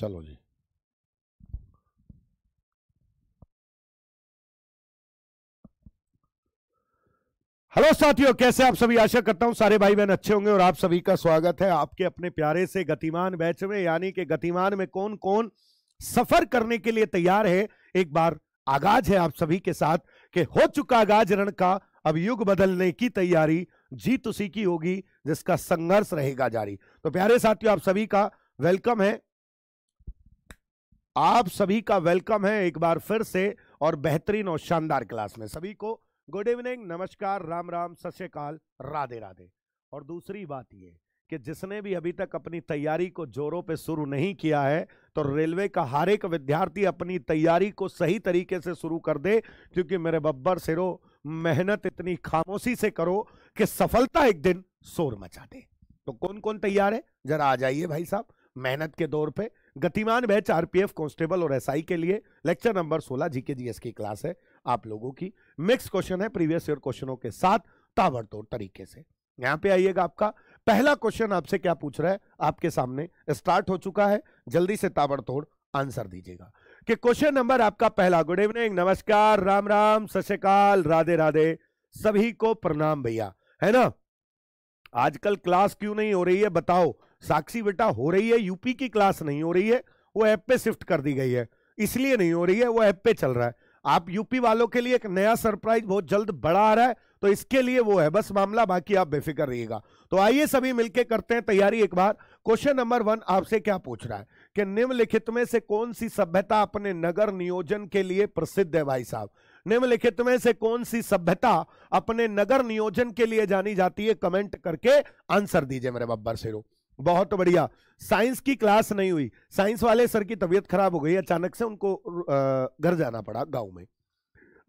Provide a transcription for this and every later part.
चलो जी हेलो साथियों कैसे आप सभी आशा करता हूं सारे भाई बहन अच्छे होंगे और आप सभी का स्वागत है आपके अपने प्यारे से गतिमान बैच में यानी कि गतिमान में कौन कौन सफर करने के लिए तैयार है एक बार आगाज है आप सभी के साथ कि हो चुका आगाज रण का अब युग बदलने की तैयारी जीत उसी की होगी जिसका संघर्ष रहेगा जारी तो प्यारे साथियों आप सभी का वेलकम है आप सभी का वेलकम है एक बार फिर से और बेहतरीन और शानदार क्लास में सभी को गुड इवनिंग नमस्कार राम राम सत्यकाल राधे राधे और दूसरी बात ये कि जिसने भी अभी तक अपनी तैयारी को जोरों पे शुरू नहीं किया है तो रेलवे का हर एक विद्यार्थी अपनी तैयारी को सही तरीके से शुरू कर दे क्योंकि मेरे बब्बर सिरो मेहनत इतनी खामोशी से करो कि सफलता एक दिन शोर मचा दे तो कौन कौन तैयार है जरा आ जाइए भाई साहब मेहनत के दौर पे गतिमान बैच आरपीएफ कांस्टेबल और एसआई के लिए लेक्चर नंबर 16 जीके जीएस की क्लास है आप लोगों की मिक्स क्वेश्चन है प्रीवियस ईयर क्वेश्चनों के साथ ताबड़तोड़ तरीके से यहां पे आइएगा आपका पहला क्वेश्चन आपसे क्या पूछ रहा है आपके सामने स्टार्ट हो चुका है जल्दी से ताबड़तोड़ आंसर दीजिएगा कि क्वेश्चन नंबर आपका पहला गुड इवनिंग नमस्कार राम राम सत्यकाल राधे राधे सभी को प्रणाम भैया है ना आजकल क्लास क्यों नहीं हो रही है बताओ साक्षी बेटा हो रही है यूपी की क्लास नहीं हो रही है वो ऐप पे शिफ्ट कर दी गई है इसलिए नहीं हो रही है वो ऐप पे चल रहा है आप यूपी वालों के लिए एक नया सरप्राइज बहुत जल्द बड़ा आ रहा है तो इसके लिए वो है बस मामला बाकी आप बेफिक्र रहिएगा तो आइए सभी मिलके करते हैं तैयारी एक बार क्वेश्चन नंबर वन आपसे क्या पूछ रहा है कि निम्नलिखित में से कौन सी सभ्यता अपने नगर नियोजन के लिए प्रसिद्ध है भाई साहब निम्नलिखित में से कौन सी सभ्यता अपने नगर नियोजन के लिए जानी जाती है कमेंट करके आंसर दीजिए मेरे बब्बर सिरो बहुत बढ़िया साइंस की क्लास नहीं हुई साइंस वाले सर की तबीयत खराब हो गई अचानक से उनको घर जाना पड़ा गांव में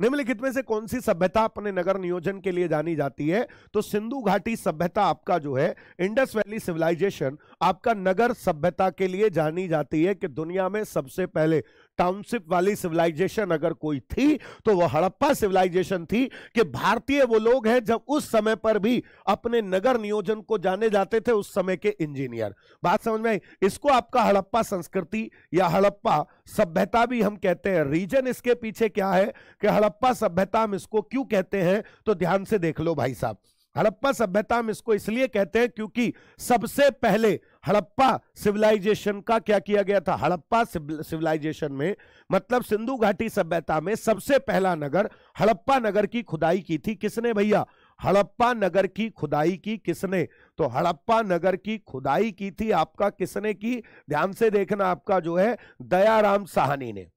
निम्नलिखित में से कौन सी सभ्यता अपने नगर नियोजन के लिए जानी जाती है तो सिंधु घाटी सभ्यता आपका जो है इंडस वैली सिविलाइजेशन आपका नगर सभ्यता के लिए जानी जाती है कि दुनिया में सबसे पहले टाउनशिप वाली सिविलाइजेशन अगर कोई थी तो वह हड़प्पा सिविलाइजेशन थी कि भारतीय वो लोग हैं जब उस समय पर भी अपने नगर नियोजन को जाने जाते थे उस समय के इंजीनियर बात समझ में आई इसको आपका हड़प्पा संस्कृति या हड़प्पा सभ्यता भी हम कहते हैं रीजन इसके पीछे क्या है कि हड़प्पा सभ्यता हम इसको क्यों कहते हैं तो ध्यान से देख लो भाई साहब हड़प्पा सभ्यता हम इसको इसलिए कहते हैं क्योंकि सबसे पहले हड़प्पा सिविलाइजेशन का क्या किया गया था हड़प्पा सिविलाइजेशन में मतलब सिंधु घाटी सभ्यता में सबसे पहला नगर हड़प्पा नगर की खुदाई की थी किसने भैया हड़प्पा नगर की खुदाई की किसने तो हड़प्पा नगर की खुदाई की थी आपका किसने की ध्यान से देखना आपका जो है दयाराम साहनी ने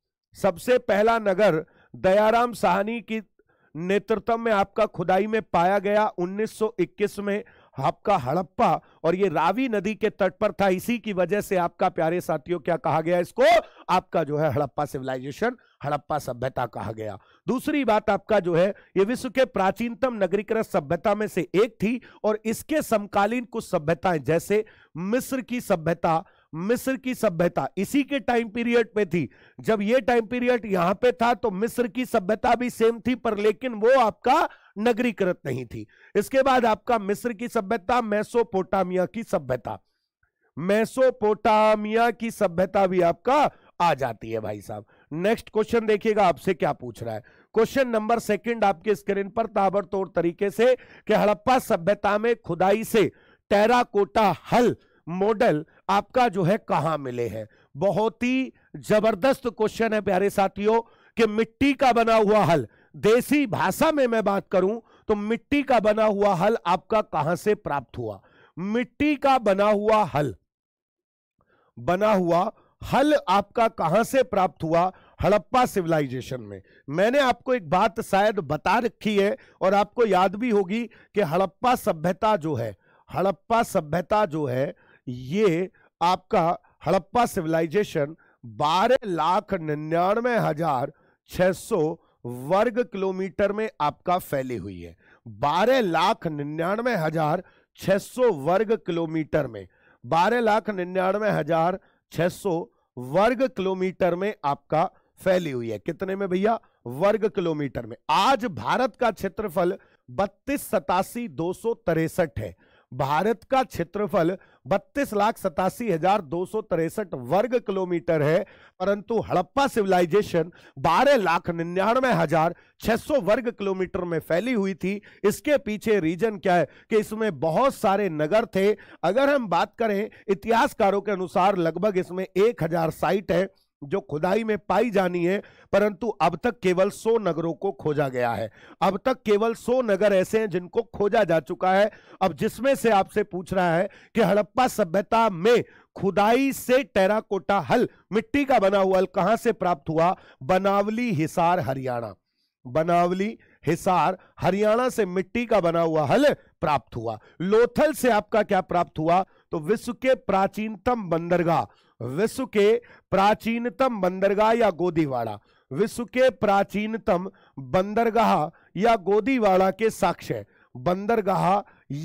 सबसे पहला नगर दयाराम साहनी की नेतृत्व में आपका खुदाई में पाया गया 1921 में आपका हड़प्पा और ये रावी नदी के तट पर था इसी की वजह से आपका प्यारे साथियों क्या कहा गया इसको आपका जो है हड़प्पा सिविलाइजेशन हड़प्पा सभ्यता कहा गया दूसरी बात आपका जो है ये विश्व के प्राचीनतम नगरीकृत सभ्यता में से एक थी और इसके समकालीन कुछ सभ्यताएं जैसे मिस्र की सभ्यता मिस्र की सभ्यता इसी के टाइम पीरियड पे थी जब ये टाइम पीरियड यहां पे था तो मिस्र की सभ्यता भी सेम थी पर लेकिन वो आपका नगरीकृत नहीं थी इसके बाद आपका मिस्र की सभ्यता मैसोपोटामिया की सभ्यता मैसोपोटामिया की सभ्यता भी आपका आ जाती है भाई साहब नेक्स्ट क्वेश्चन देखिएगा आपसे क्या पूछ रहा है क्वेश्चन नंबर सेकंड आपके स्क्रीन पर ताबड़तोड़ तरीके से कि हड़प्पा सभ्यता में खुदाई से टेराकोटा हल मॉडल आपका जो है कहां मिले हैं बहुत ही जबरदस्त क्वेश्चन है प्यारे साथियों कि मिट्टी का बना हुआ हल देसी भाषा में मैं बात करूं तो मिट्टी का बना हुआ हल आपका कहां से प्राप्त हुआ मिट्टी का बना हुआ हल बना हुआ हल आपका कहां से प्राप्त हुआ हड़प्पा सिविलाइजेशन में मैंने आपको एक बात शायद बता रखी है और आपको याद भी होगी कि हड़प्पा सभ्यता जो है हड़प्पा सभ्यता जो है ये आपका हड़प्पा सिविलाइजेशन बारह लाख निन्यानवे हजार छह सौ वर्ग किलोमीटर में आपका फैली हुई है बारह लाख निन्यानवे हजार छह सौ वर्ग किलोमीटर में बारह लाख निन्यानवे हजार छह सौ वर्ग किलोमीटर में आपका फैली हुई है कितने में भैया वर्ग किलोमीटर में आज भारत का क्षेत्रफल बत्तीस सतासी दो सौ तिरसठ है भारत का क्षेत्रफल बत्तीस लाख सतासी हजार दो सौ तिरसठ वर्ग किलोमीटर है परंतु हड़प्पा सिविलाइजेशन बारह लाख निन्यानवे हजार छह सौ वर्ग किलोमीटर में फैली हुई थी इसके पीछे रीजन क्या है कि इसमें बहुत सारे नगर थे अगर हम बात करें इतिहासकारों के अनुसार लगभग इसमें एक हजार साइट है जो खुदाई में पाई जानी है परंतु अब तक केवल सौ नगरों को खोजा गया है अब तक केवल सौ नगर ऐसे हैं जिनको खोजा जा चुका है अब जिसमें से आपसे पूछ रहा है कि हड़प्पा सभ्यता में खुदाई से टेराकोटा हल मिट्टी का बना हुआ हल कहां से प्राप्त हुआ बनावली हिसार हरियाणा बनावली हिसार हरियाणा से मिट्टी का बना हुआ हल प्राप्त हुआ लोथल से आपका क्या प्राप्त हुआ तो विश्व के प्राचीनतम बंदरगाह विश्व के प्राचीनतम बंदरगाह या गोदीवाड़ा विश्व के प्राचीनतम बंदरगाह या गोदीवाड़ा के साक्ष्य बंदरगाह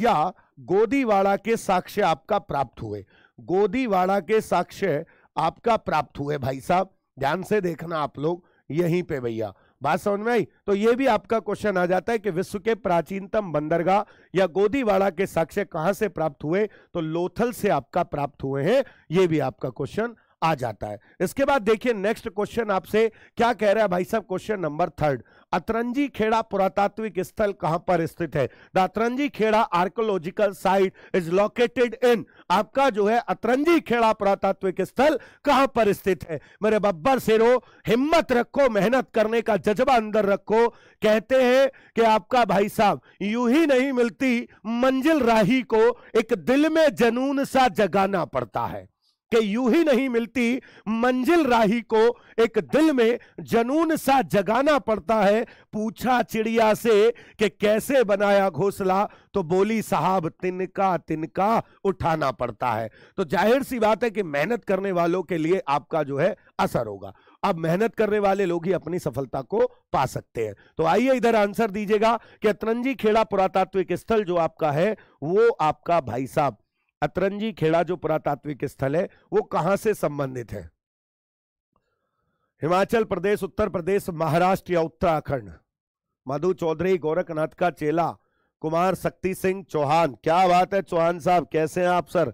या गोदीवाड़ा के साक्ष्य आपका प्राप्त हुए गोदीवाड़ा के साक्ष्य आपका प्राप्त हुए भाई साहब ध्यान से देखना आप लोग यहीं पे भैया बात समझ में आई तो ये भी आपका क्वेश्चन आ जाता है कि विश्व के प्राचीनतम बंदरगाह या गोदीवाड़ा के साक्ष्य कहां से प्राप्त हुए तो लोथल से आपका प्राप्त हुए हैं ये भी आपका क्वेश्चन आ जाता है इसके बाद देखिए नेक्स्ट क्वेश्चन आपसे क्या कह रहा है भाई साहब question number third Atranji Khera पुरातात्विक स्थल कहां पर स्थित है the Atranji Khera archaeological site is located in आपका जो है अतरंजी खेड़ा पुरातात्विक स्थल कहां पर स्थित है मेरे बब्बर सिरो हिम्मत रखो मेहनत करने का जज्बा अंदर रखो कहते हैं कि आपका भाई साहब यू ही नहीं मिलती मंजिल राही को एक दिल में जनून सा जगाना पड़ता है कि यूं ही नहीं मिलती मंजिल राही को एक दिल में जनून सा जगाना पड़ता है पूछा चिड़िया से कि कैसे बनाया घोसला तो बोली साहब तिनका तिनका उठाना पड़ता है तो जाहिर सी बात है कि मेहनत करने वालों के लिए आपका जो है असर होगा अब मेहनत करने वाले लोग ही अपनी सफलता को पा सकते हैं तो आइए इधर आंसर दीजिएगा कि अतरंजी खेड़ा पुरातात्विक स्थल जो आपका है वो आपका भाई साहब अतरंजी खेड़ा जो पुरातात्विक स्थल है वो कहां से संबंधित है हिमाचल प्रदेश उत्तर प्रदेश महाराष्ट्र या उत्तराखंड मधु चौधरी गोरखनाथ का चेला कुमार शक्ति सिंह चौहान क्या बात है चौहान साहब कैसे हैं आप सर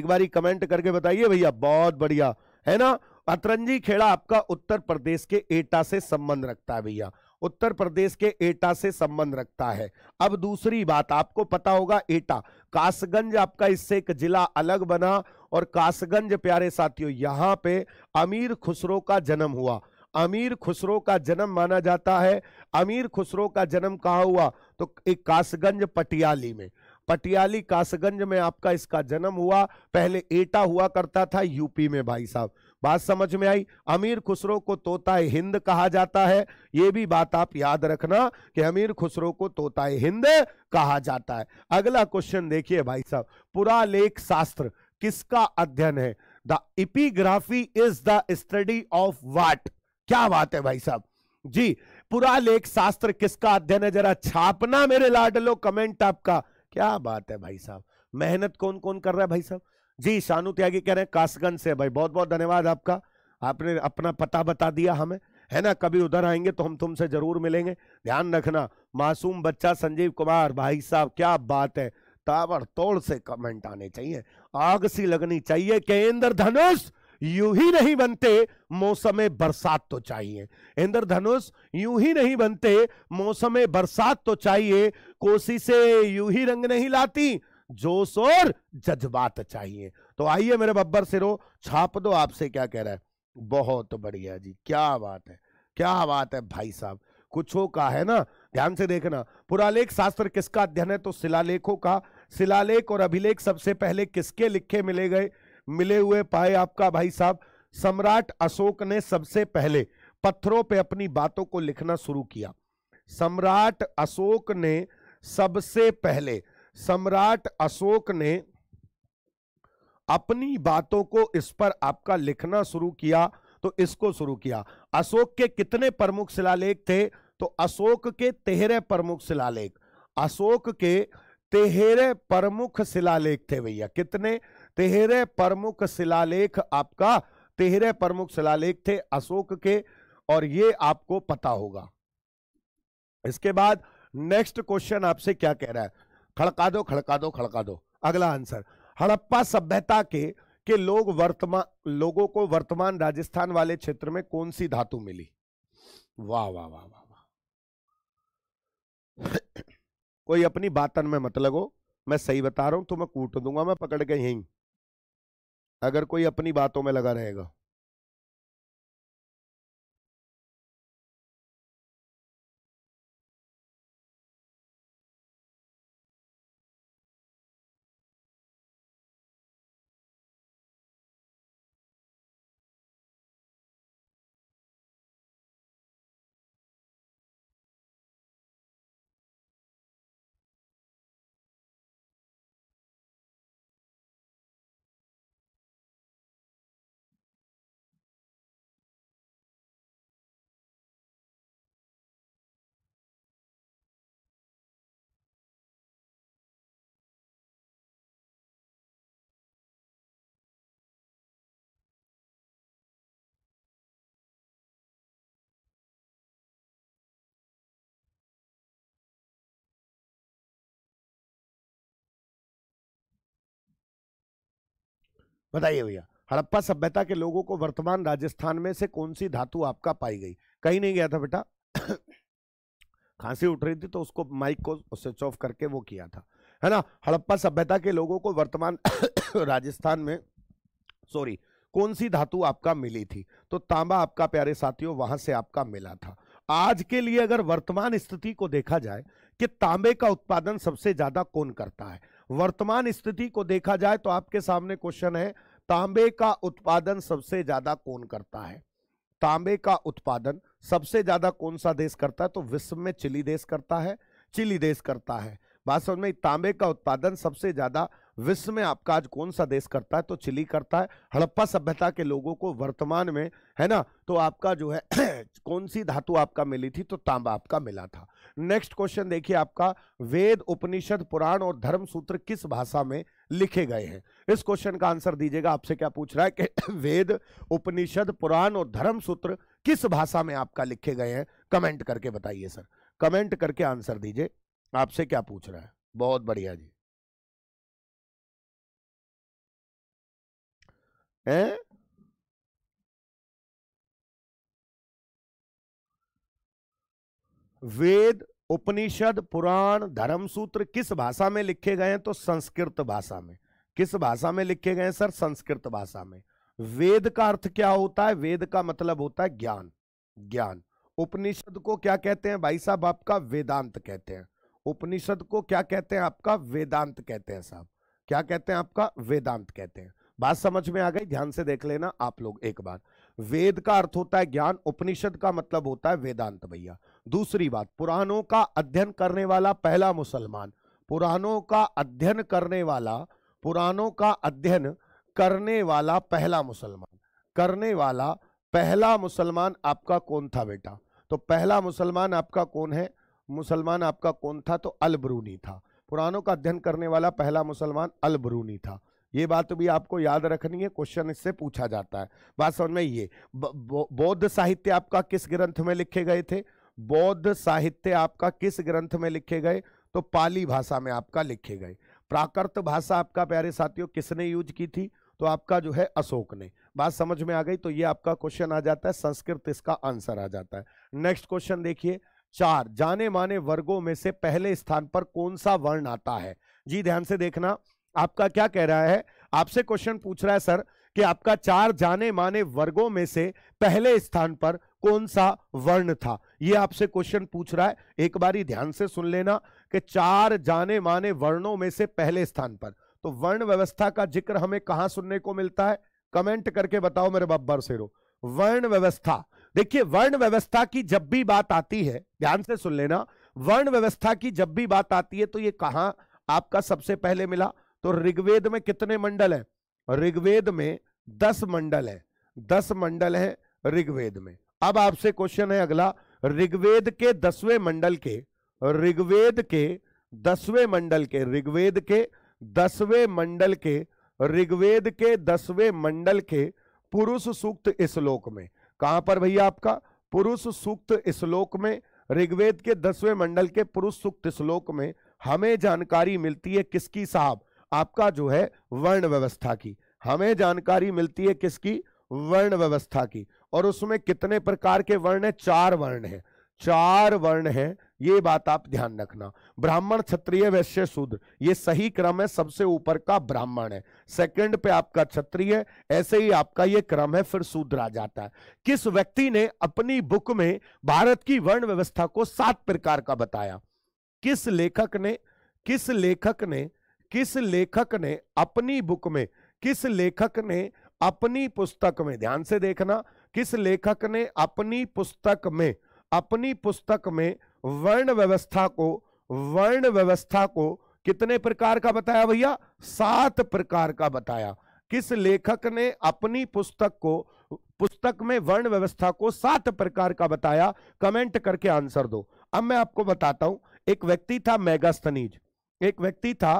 एक बारी कमेंट करके बताइए भैया बहुत बढ़िया है ना अतरंजी खेड़ा आपका उत्तर प्रदेश के एटा से संबंध रखता है भैया उत्तर प्रदेश के एटा से संबंध रखता है अब दूसरी बात आपको पता होगा एटा कासगंज आपका इससे एक जिला अलग बना और कासगंज प्यारे साथियों यहां पे अमीर खुसरो का जन्म हुआ अमीर खुसरो का जन्म माना जाता है अमीर खुसरो का जन्म कहाँ हुआ तो एक कासगंज पटियाली में पटियाली कासगंज में आपका इसका जन्म हुआ पहले एटा हुआ करता था यूपी में भाई साहब बात समझ में आई अमीर खुसरो को तोता हिंद कहा जाता है यह भी बात आप याद रखना कि अमीर खुसरो को तोता हिंद कहा जाता है अगला क्वेश्चन देखिए भाई साहब पुरालेख शास्त्र किसका अध्ययन है the epigraphy is the study of what क्या बात है भाई साहब जी पुरालेख शास्त्र किसका अध्ययन है जरा छापना मेरे लाडलो कमेंट आपका क्या बात है भाई साहब मेहनत कौन कौन कर रहा है भाई साहब जी शानु त्यागी कह रहे हैं कासगंज से भाई बहुत बहुत धन्यवाद आपका आपने अपना पता बता दिया हमें है ना कभी उधर आएंगे तो हम तुमसे जरूर मिलेंगे ध्यान रखना मासूम बच्चा संजीव कुमार भाई साहब क्या बात है ताबड़तोड़ से कमेंट आने चाहिए आग सी लगनी चाहिए इंद्र धनुष यूं ही नहीं बनते मौसम बरसात तो चाहिए इंद्र धनुष यूं ही नहीं बनते मौसम बरसात तो चाहिए कोशिशें से यूं ही रंग नहीं लाती जोश और जज्बात चाहिए तो आइए मेरे बब्बर सिरो छाप दो आपसे क्या कह रहा है बहुत बढ़िया जी क्या बात है क्या बात है भाई साहब कुछ का है ना ध्यान से देखना पुरालेख शास्त्र किसका अध्ययन है तो शिलालेखों का शिलालेख और अभिलेख सबसे पहले किसके लिखे मिले गए मिले हुए पाए आपका भाई साहब सम्राट अशोक ने सबसे पहले पत्थरों पे अपनी बातों को लिखना शुरू किया सम्राट अशोक ने सबसे पहले सम्राट अशोक ने अपनी बातों को इस पर आपका लिखना शुरू किया तो इसको शुरू किया अशोक के कितने प्रमुख शिलालेख थे तो अशोक के तेहरे प्रमुख शिलालेख अशोक के तेहरे प्रमुख शिलालेख थे भैया कितने तेहरे प्रमुख शिलालेख आपका तेहरे प्रमुख शिलालेख थे अशोक के और ये आपको पता होगा इसके बाद नेक्स्ट क्वेश्चन आपसे क्या कह रहा है खड़का दो खड़का दो खड़का दो अगला आंसर हड़प्पा सभ्यता के के लोग वर्तमान लोगों को वर्तमान राजस्थान वाले क्षेत्र में कौन सी धातु मिली वाह वाह वाह वाह वाह कोई अपनी बातन में मत लगो मैं सही बता रहा हूं तो मैं कूट दूंगा मैं पकड़ के यहीं अगर कोई अपनी बातों में लगा रहेगा बताइए भैया हड़प्पा सभ्यता के लोगों को वर्तमान राजस्थान में से कौन सी धातु आपका पाई गई कहीं नहीं गया था बेटा खांसी उठ रही थी तो उसको माइक को स्विच ऑफ करके वो किया था है ना हड़प्पा सभ्यता के लोगों को वर्तमान राजस्थान में सॉरी कौन सी धातु आपका मिली थी तो तांबा आपका प्यारे साथियों वहां से आपका मिला था आज के लिए अगर वर्तमान स्थिति को देखा जाए कि तांबे का उत्पादन सबसे ज्यादा कौन करता है वर्तमान स्थिति को देखा जाए तो आपके सामने क्वेश्चन है तांबे का उत्पादन सबसे ज्यादा कौन करता है तांबे का उत्पादन सबसे ज्यादा कौन सा देश करता है तो विश्व में चिली देश करता है चिली देश करता है बात समझ में तांबे का उत्पादन सबसे ज्यादा विश्व में आपका आज कौन सा देश करता है तो चिली करता है हड़प्पा सभ्यता के लोगों को वर्तमान में है ना तो आपका जो है कौन सी धातु आपका मिली थी तो तांबा आपका मिला था नेक्स्ट क्वेश्चन देखिए आपका वेद उपनिषद पुराण और धर्म सूत्र किस भाषा में लिखे गए हैं इस क्वेश्चन का आंसर दीजिएगा आपसे क्या पूछ रहा है कि वेद उपनिषद पुराण और धर्म सूत्र किस भाषा में आपका लिखे गए हैं कमेंट करके बताइए सर कमेंट करके आंसर दीजिए आपसे क्या पूछ रहा है बहुत बढ़िया जी हैं वेद उपनिषद पुराण धर्म सूत्र किस भाषा में लिखे गए हैं तो संस्कृत भाषा में किस भाषा में लिखे गए हैं सर संस्कृत भाषा में वेद का अर्थ क्या होता है वेद का मतलब होता है ज्ञान ज्ञान उपनिषद को क्या कहते हैं भाई साहब आपका वेदांत कहते हैं उपनिषद को क्या कहते हैं आपका वेदांत कहते हैं साहब क्या कहते हैं आपका वेदांत कहते हैं बात समझ में आ गई ध्यान से देख लेना आप लोग एक बार वेद का अर्थ होता है ज्ञान उपनिषद का मतलब होता है वेदांत भैया दूसरी बात पुराणों का अध्ययन करने वाला पहला मुसलमान पुराणों का अध्ययन करने वाला पुराणों का अध्ययन करने वाला पहला मुसलमान करने वाला पहला मुसलमान आपका कौन था बेटा तो पहला मुसलमान आपका कौन है मुसलमान आपका कौन था तो अलबरूनी था पुराणों का अध्ययन करने वाला पहला मुसलमान अलबरूनी था ये बात भी आपको याद रखनी है क्वेश्चन इससे पूछा जाता है बात समझ में ये बौद्ध साहित्य आपका किस ग्रंथ में लिखे गए थे बौद्ध साहित्य आपका किस ग्रंथ में लिखे गए तो पाली भाषा में आपका लिखे गए प्राकृत भाषा आपका प्यारे साथियों किसने यूज की थी तो आपका जो है अशोक ने बात समझ में आ गई तो ये आपका क्वेश्चन आ जाता है संस्कृत इसका आंसर आ जाता है नेक्स्ट क्वेश्चन देखिए चार जाने माने वर्गों में से पहले स्थान पर कौन सा वर्ण आता है जी ध्यान से देखना आपका क्या कह रहा है आपसे क्वेश्चन पूछ रहा है सर कि आपका चार जाने माने वर्गों में से पहले स्थान पर कौन सा वर्ण था यह आपसे क्वेश्चन पूछ रहा है एक बारी ध्यान से सुन लेना कि चार जाने माने वर्णों में से पहले स्थान पर तो वर्ण व्यवस्था का जिक्र हमें कहां सुनने को मिलता है कमेंट करके बताओ मेरे बब्बर शेरो वर्ण व्यवस्था देखिए वर्ण व्यवस्था की जब भी बात आती है ध्यान से सुन लेना वर्ण व्यवस्था की जब भी बात आती है तो ये कहां आपका सबसे पहले मिला तो ऋग्वेद में कितने मंडल हैं ऋग्वेद में दस मंडल है दस मंडल है ऋग्वेद में अब आपसे क्वेश्चन है अगला ऋग्वेद के दसवें मंडल के ऋग्वेद के दसवें मंडल के ऋग्वेद के दसवें मंडल के ऋग्वेद के दसवें मंडल के पुरुष सूक्त श्लोक में कहां पर भैया आपका पुरुष सूक्त श्लोक में ऋग्वेद के दसवें मंडल के पुरुष सूक्त श्लोक में हमें जानकारी मिलती है किसकी साहब आपका जो है वर्ण व्यवस्था की हमें जानकारी मिलती है किसकी वर्ण व्यवस्था की और उसमें कितने प्रकार के वर्ण है चार वर्ण है चार वर्ण है ये बात आप ध्यान रखना ब्राह्मण क्षत्रिय वैश्य शूद्र ये सही क्रम है सबसे ऊपर का ब्राह्मण है सेकंड पे आपका क्षत्रिय ऐसे ही आपका ये क्रम है फिर शूद्र आ जाता है किस व्यक्ति ने अपनी बुक में भारत की वर्ण व्यवस्था को सात प्रकार का बताया किस लेखक ने किस लेखक ने किस लेखक ने अपनी बुक में किस लेखक ने अपनी पुस्तक में ध्यान से देखना किस लेखक ने अपनी पुस्तक में अपनी पुस्तक में वर्ण व्यवस्था को वर्ण व्यवस्था को कितने प्रकार का बताया भैया सात प्रकार का बताया किस लेखक ने अपनी पुस्तक को पुस्तक में वर्ण व्यवस्था को सात प्रकार का बताया कमेंट करके आंसर दो अब मैं आपको बताता हूं एक व्यक्ति था मेगास्थनीज एक व्यक्ति था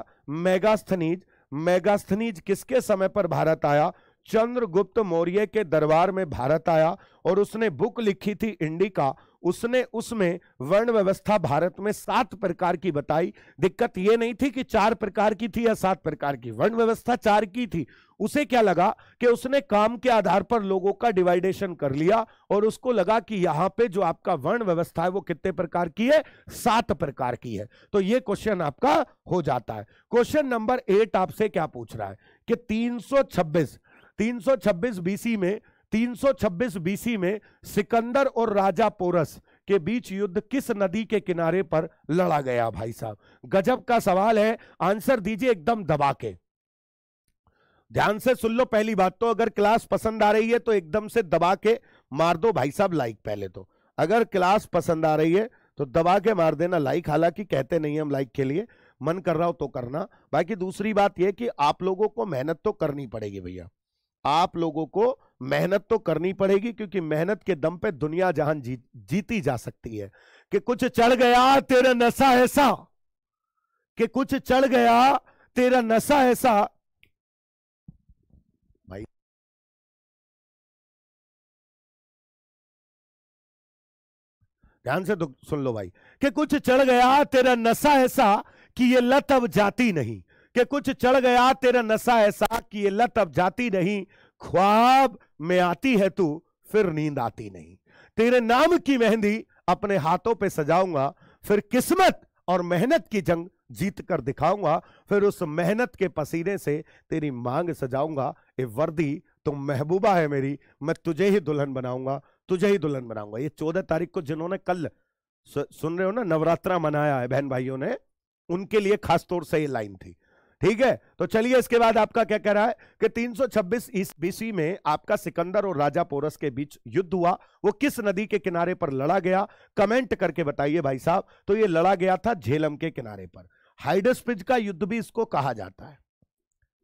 मेगास्थनीज मेगास्थनीज किसके समय पर भारत आया चंद्रगुप्त मौर्य के दरबार में भारत आया और उसने बुक लिखी थी इंडिका उसने उसमें वर्ण व्यवस्था भारत में सात प्रकार की बताई दिक्कत यह नहीं थी कि चार प्रकार की थी या सात प्रकार की वर्ण व्यवस्था चार की थी उसे क्या लगा कि उसने काम के आधार पर लोगों का डिवाइडेशन कर लिया और उसको लगा कि यहां पे जो आपका वर्ण व्यवस्था है वो कितने प्रकार की है सात प्रकार की है तो ये क्वेश्चन आपका हो जाता है क्वेश्चन नंबर एट आपसे क्या पूछ रहा है कि तीन 326 बीसी में 326 बीसी में सिकंदर और राजा पोरस के बीच युद्ध किस नदी के किनारे पर लड़ा गया भाई साहब गजब का सवाल है आंसर दीजिए एकदम दबा के ध्यान से सुन लो पहली बात तो अगर क्लास पसंद आ रही है तो एकदम से दबा के मार दो भाई साहब लाइक पहले तो अगर क्लास पसंद आ रही है तो दबा के मार देना लाइक हालांकि कहते नहीं हम लाइक के लिए मन कर रहा हो तो करना बाकी दूसरी बात यह कि आप लोगों को मेहनत तो करनी पड़ेगी भैया आप लोगों को मेहनत तो करनी पड़ेगी क्योंकि मेहनत के दम पे दुनिया जहान जी, जीती जा सकती है कि कुछ चढ़ गया तेरा नशा ऐसा कि कुछ चढ़ गया तेरा नशा ऐसा भाई ध्यान से सुन लो भाई कि कुछ चढ़ गया तेरा नशा ऐसा कि ये लत अब जाती नहीं कि कुछ चढ़ गया तेरा नशा ऐसा कि ये लत अब जाती नहीं ख्वाब में आती है तू फिर नींद आती नहीं तेरे नाम की मेहंदी अपने हाथों पे सजाऊंगा फिर किस्मत और मेहनत की जंग जीत कर दिखाऊंगा फिर उस मेहनत के पसीने से तेरी मांग सजाऊंगा ए वर्दी तुम महबूबा है मेरी मैं तुझे ही दुल्हन बनाऊंगा तुझे ही दुल्हन बनाऊंगा ये चौदह तारीख को जिन्होंने कल सुन रहे हो ना नवरात्रा मनाया है बहन भाइयों ने उनके लिए खास तौर से ये लाइन थी ठीक है तो चलिए इसके बाद आपका क्या कह रहा है कि 326 सौ बीसी में आपका सिकंदर और राजा पोरस के बीच युद्ध हुआ वो किस नदी के किनारे पर लड़ा गया कमेंट करके बताइए भाई साहब तो ये लड़ा गया था झेलम के किनारे पर हाइडसपिज का युद्ध भी इसको कहा जाता है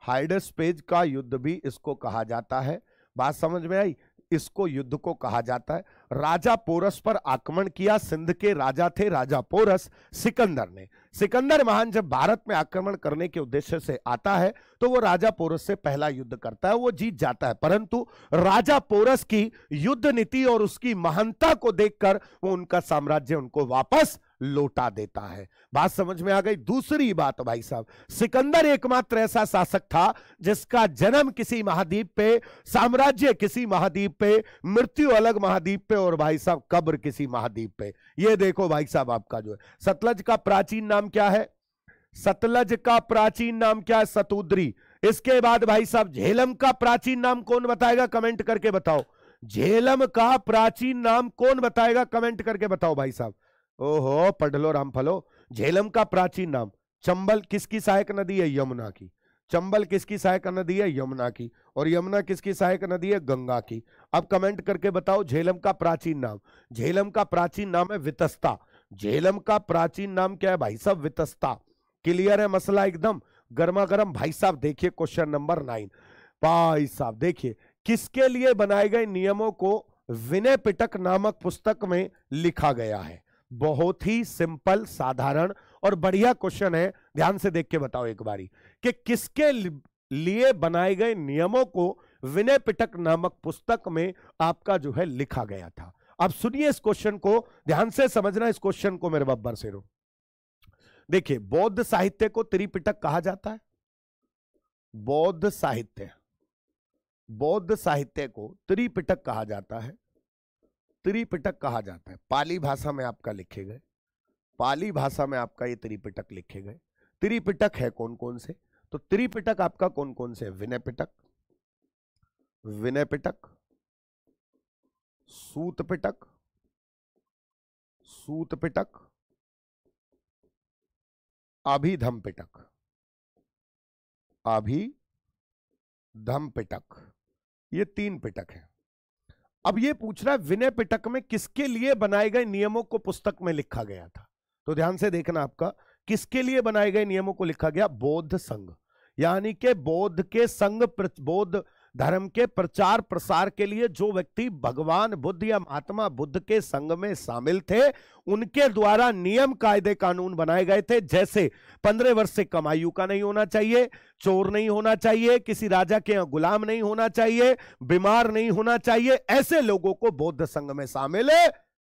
हाइडसपिज का युद्ध भी इसको कहा जाता है बात समझ में आई इसको युद्ध को कहा जाता है राजा पोरस पर आक्रमण किया सिंध के राजा थे राजा पोरस सिकंदर ने सिकंदर महान जब भारत में आक्रमण करने के उद्देश्य से आता है तो वो राजा पोरस से पहला युद्ध करता है वो जीत जाता है परंतु राजा पोरस की युद्ध नीति और उसकी महानता को देखकर वो उनका साम्राज्य उनको वापस लोटा देता है बात समझ में आ गई दूसरी बात भाई साहब सिकंदर एकमात्र ऐसा शासक था जिसका जन्म किसी महाद्वीप पे साम्राज्य किसी महाद्वीप पे मृत्यु अलग महाद्वीप पे और भाई साहब कब्र किसी महाद्वीप पे ये देखो भाई साहब आपका जो है सतलज का प्राचीन नाम क्या है सतलज का प्राचीन नाम क्या है सतुद्री इसके बाद भाई साहब झेलम का प्राचीन नाम कौन बताएगा कमेंट करके बताओ झेलम का प्राचीन नाम कौन बताएगा कमेंट करके बताओ भाई साहब ओहो पढ़ लो फलो झेलम का प्राचीन नाम चंबल किसकी सहायक नदी है यमुना की चंबल किसकी सहायक नदी है यमुना की और यमुना किसकी सहायक नदी है गंगा की अब कमेंट करके बताओ झेलम का प्राचीन नाम झेलम का प्राचीन नाम है वितस्ता झेलम का प्राचीन नाम क्या है भाई साहब वितस्ता क्लियर है मसला एकदम गर्मा गर्म भाई साहब देखिए क्वेश्चन नंबर नाइन भाई साहब देखिए किसके लिए बनाए गए नियमों को विनय पिटक नामक पुस्तक में लिखा गया है बहुत ही सिंपल साधारण और बढ़िया क्वेश्चन है ध्यान से देख के बताओ एक बारी कि किसके लिए बनाए गए नियमों को विनय पिटक नामक पुस्तक में आपका जो है लिखा गया था अब सुनिए इस क्वेश्चन को ध्यान से समझना इस क्वेश्चन को मेरे बब्बर से रो देखिए बौद्ध साहित्य को त्रिपिटक कहा जाता है बौद्ध साहित्य बौद्ध साहित्य को त्रिपिटक कहा जाता है त्रिपिटक कहा जाता है पाली भाषा में आपका लिखे गए पाली भाषा में आपका ये त्रिपिटक लिखे गए त्रिपिटक है कौन कौन से तो त्रिपिटक आपका कौन कौन से विनय पिटक विनय पिटक सूत पिटक सूत पिटक अभिधम पिटक अभिधम पिटक ये तीन पिटक है अब ये पूछ रहा है विनय पिटक में किसके लिए बनाए गए नियमों को पुस्तक में लिखा गया था तो ध्यान से देखना आपका किसके लिए बनाए गए नियमों को लिखा गया बौद्ध संघ यानी के बौद्ध के संघ बौद्ध धर्म के प्रचार प्रसार के लिए जो व्यक्ति भगवान बुद्ध या महात्मा बुद्ध के संघ में शामिल थे उनके द्वारा नियम कायदे कानून बनाए गए थे जैसे पंद्रह वर्ष से कम आयु का नहीं होना चाहिए चोर नहीं होना चाहिए किसी राजा के यहाँ गुलाम नहीं होना चाहिए बीमार नहीं होना चाहिए ऐसे लोगों को बौद्ध संघ में शामिल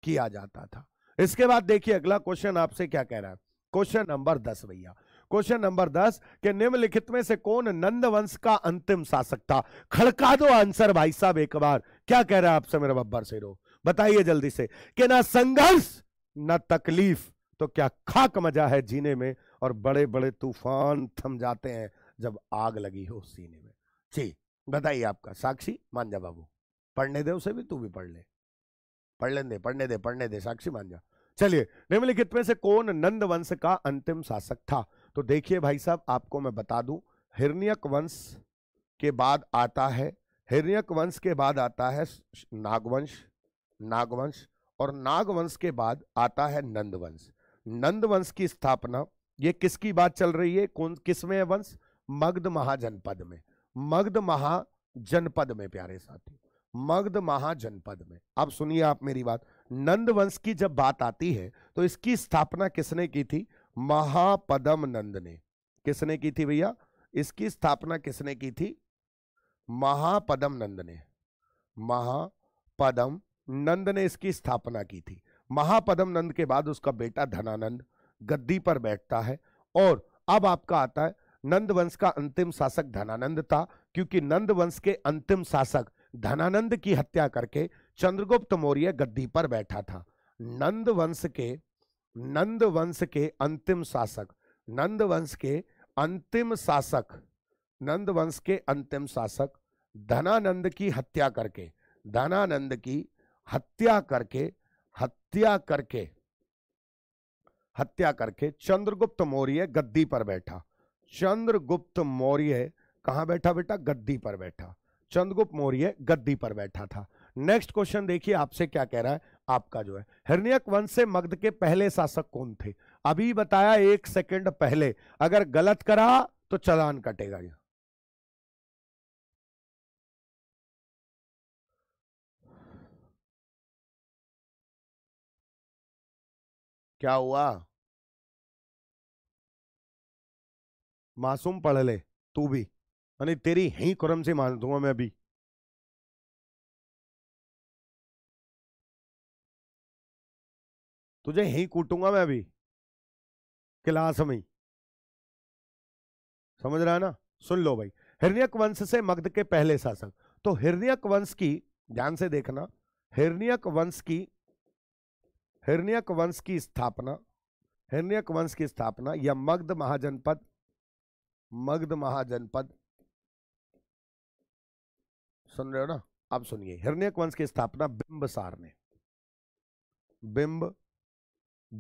किया जाता था इसके बाद देखिए अगला क्वेश्चन आपसे क्या कह रहा है क्वेश्चन नंबर दस भैया क्वेश्चन नंबर दस के निम्नलिखित में से कौन नंद वंश का अंतिम शासक था खड़का दो आंसर भाई साहब एक बार क्या कह रहे हैं आपसे मेरे बब्बर से बताइए जल्दी से कि ना संघर्ष ना तकलीफ तो क्या खाक मजा है जीने में और बड़े बड़े तूफान थम जाते हैं जब आग लगी हो सीने में जी बताइए आपका साक्षी मान जा बाबू पढ़ने दे उसे भी तू भी पढ़ ले पढ़ लेने दे पढ़ने दे पढ़ने दे साक्षी मान जा चलिए निम्नलिखित में से कौन नंद वंश का अंतिम शासक था तो देखिए भाई साहब आपको मैं बता दूं हिरण्यक वंश के बाद आता है हिरण्यक वंश के बाद आता है नागवंश नागवंश और नागवंश के बाद आता है नंदवंश नंदवंश की स्थापना ये किसकी बात चल रही है कौन किसमें है वंश मगध महाजनपद में मगध महाजनपद में प्यारे साथी मगध महाजनपद में अब सुनिए आप मेरी बात नंदवंश की जब बात आती है तो इसकी स्थापना किसने की थी महापदम नंद ने किसने की थी भैया इसकी स्थापना किसने की थी महापदम नंद ने महापदम नंद ने इसकी स्थापना की थी महापदम नंद के बाद उसका बेटा धनानंद गद्दी पर बैठता है और अब आपका आता है नंद वंश का अंतिम शासक धनानंद था क्योंकि नंद वंश के अंतिम शासक धनानंद की हत्या करके चंद्रगुप्त मौर्य गद्दी पर बैठा था नंद वंश के नंद वंश के अंतिम शासक नंद वंश के अंतिम शासक नंद वंश के अंतिम शासक धनानंद की हत्या करके धनानंद की हत्या करके हत्या करके हत्या करके चंद्रगुप्त मौर्य गद्दी पर बैठा चंद्रगुप्त मौर्य कहां बैठा बेटा गद्दी पर बैठा चंद्रगुप्त मौर्य गद्दी पर बैठा था नेक्स्ट क्वेश्चन देखिए आपसे क्या कह रहा है आपका जो है हिरण्यक वंश से मगध के पहले शासक कौन थे अभी बताया एक सेकंड पहले अगर गलत करा तो चलान कटेगा यह क्या हुआ मासूम पढ़ ले तू भी तेरी ही क्रम से मान दूंगा मैं अभी तुझे ही कूटूंगा मैं अभी क्लास में समझ रहा है ना सुन लो भाई हिरण्यक वंश से मगध के पहले शासक तो हिरण्यक वंश की ध्यान से देखना हिरण्यक वंश की हिरण्यक वंश की स्थापना हिरण्यक वंश की स्थापना या मगध महाजनपद मगध महाजनपद सुन रहे हो ना आप सुनिए हिरण्यक वंश की स्थापना बिंबसार ने बिंब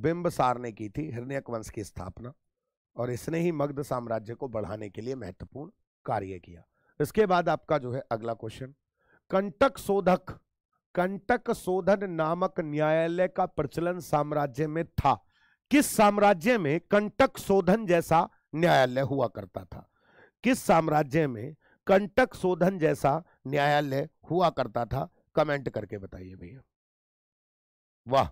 बिंबसार ने की थी हिरण्यक वंश की स्थापना और इसने ही मगध साम्राज्य को बढ़ाने के लिए महत्वपूर्ण कार्य किया इसके बाद आपका जो है अगला क्वेश्चन कंटक शोधक कंटक शोधन नामक न्यायालय का प्रचलन साम्राज्य में था किस साम्राज्य में कंटक शोधन जैसा न्यायालय हुआ करता था किस साम्राज्य में कंटक शोधन जैसा न्यायालय हुआ करता था कमेंट करके बताइए भैया वाह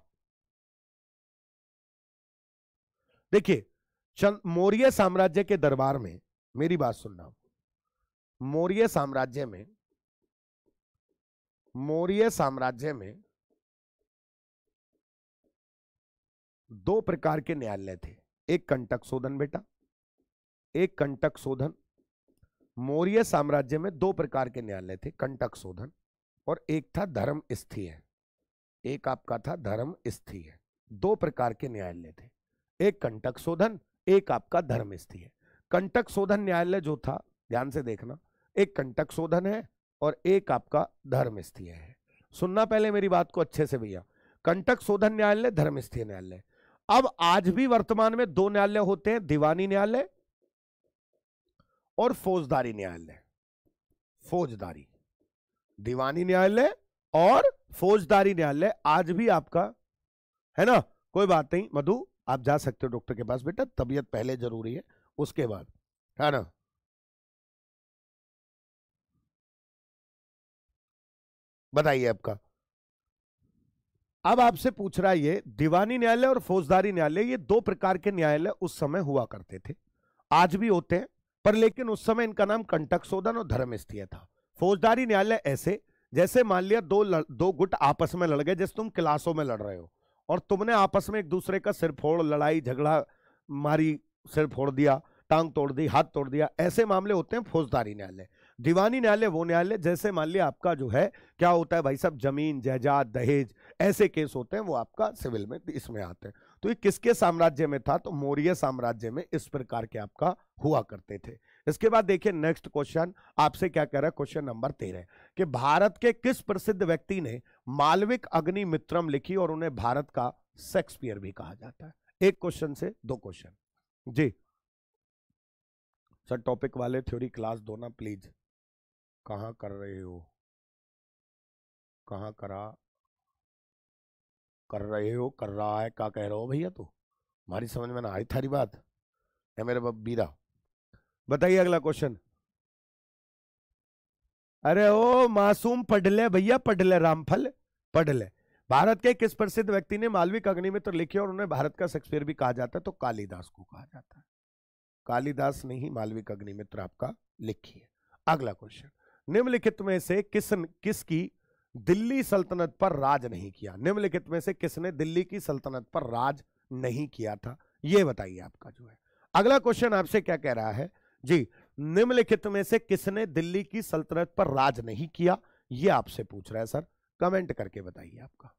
देखिए मौर्य साम्राज्य के दरबार में मेरी बात सुनना मौर्य साम्राज्य में मौर्य साम्राज्य में दो प्रकार के न्यायालय थे एक कंटक शोधन बेटा एक कंटक शोधन मौर्य साम्राज्य में दो प्रकार के न्यायालय थे कंटक शोधन और एक था धर्म स्थिर एक आपका था धर्म है दो प्रकार के न्यायालय थे एक कंटक शोधन एक आपका धर्म स्थिति है कंटक शोधन न्यायालय जो था ध्यान से देखना एक कंटक शोधन है और एक आपका धर्म स्थिति है सुनना पहले मेरी बात को अच्छे से भैया कंटक शोधन न्यायालय धर्म स्थिति न्यायालय अब आज भी वर्तमान में दो न्यायालय होते हैं दीवानी न्यायालय और फौजदारी न्यायालय फौजदारी दीवानी न्यायालय और फौजदारी न्यायालय आज भी आपका है ना कोई बात नहीं मधु आप जा सकते हो डॉक्टर के पास बेटा तबीयत पहले जरूरी है उसके बाद है ना बताइए आपका अब आपसे पूछ रहा है ये दीवानी न्यायालय और फौजदारी न्यायालय ये दो प्रकार के न्यायालय उस समय हुआ करते थे आज भी होते हैं पर लेकिन उस समय इनका नाम कंटक शोधन और धर्म स्थिर था फौजदारी न्यायालय ऐसे जैसे मान लिया दो लड़, दो गुट आपस में लड़ गए जैसे तुम क्लासों में लड़ रहे हो और तुमने आपस में एक दूसरे का सिर फोड़ लड़ाई झगड़ा मारी सिर फोड़ दिया टांग तोड़ दी हाथ तोड़ दिया ऐसे मामले होते हैं फौजदारी न्यायालय दीवानी न्यायालय वो न्यायालय जैसे मान लिया आपका जो है क्या होता है भाई साहब जमीन जायजाद दहेज ऐसे केस होते हैं वो आपका सिविल में इसमें आते हैं तो ये किसके साम्राज्य में था तो मौर्य साम्राज्य में इस प्रकार के आपका हुआ करते थे इसके बाद देखिए नेक्स्ट क्वेश्चन आपसे क्या कह रहा है क्वेश्चन नंबर तेरह कि भारत के किस प्रसिद्ध व्यक्ति ने मालविक अग्नि मित्रम लिखी और उन्हें भारत का शेक्सपियर भी कहा जाता है एक क्वेश्चन से दो क्वेश्चन जी सर टॉपिक वाले थ्योरी क्लास दो ना प्लीज कहा कर रहे हो कहा करा कर रहे हो कर रहा है क्या कह रहे हो भैया तू तो? हमारी समझ में ना आई थारी बात है मेरे बीरा बताइए अगला क्वेश्चन अरे ओ मासूम पढ़ ले भैया पढ़ ले रामफल पढ़ ले भारत के किस प्रसिद्ध व्यक्ति ने मालविक अग्नि में तो लिखे और उन्हें भारत का शेक्सपियर भी कहा जाता है तो कालिदास को कहा जाता है कालिदास ने ही मालविक अग्निमित्र तो आपका लिखी है अगला क्वेश्चन निम्नलिखित में से किस किसकी दिल्ली सल्तनत पर राज नहीं किया निम्नलिखित में से किसने दिल्ली की सल्तनत पर राज नहीं किया था यह बताइए आपका जो है अगला क्वेश्चन आपसे क्या कह रहा है जी निम्नलिखित में से किसने दिल्ली की सल्तनत पर राज नहीं किया यह आपसे पूछ रहा है सर कमेंट करके बताइए आपका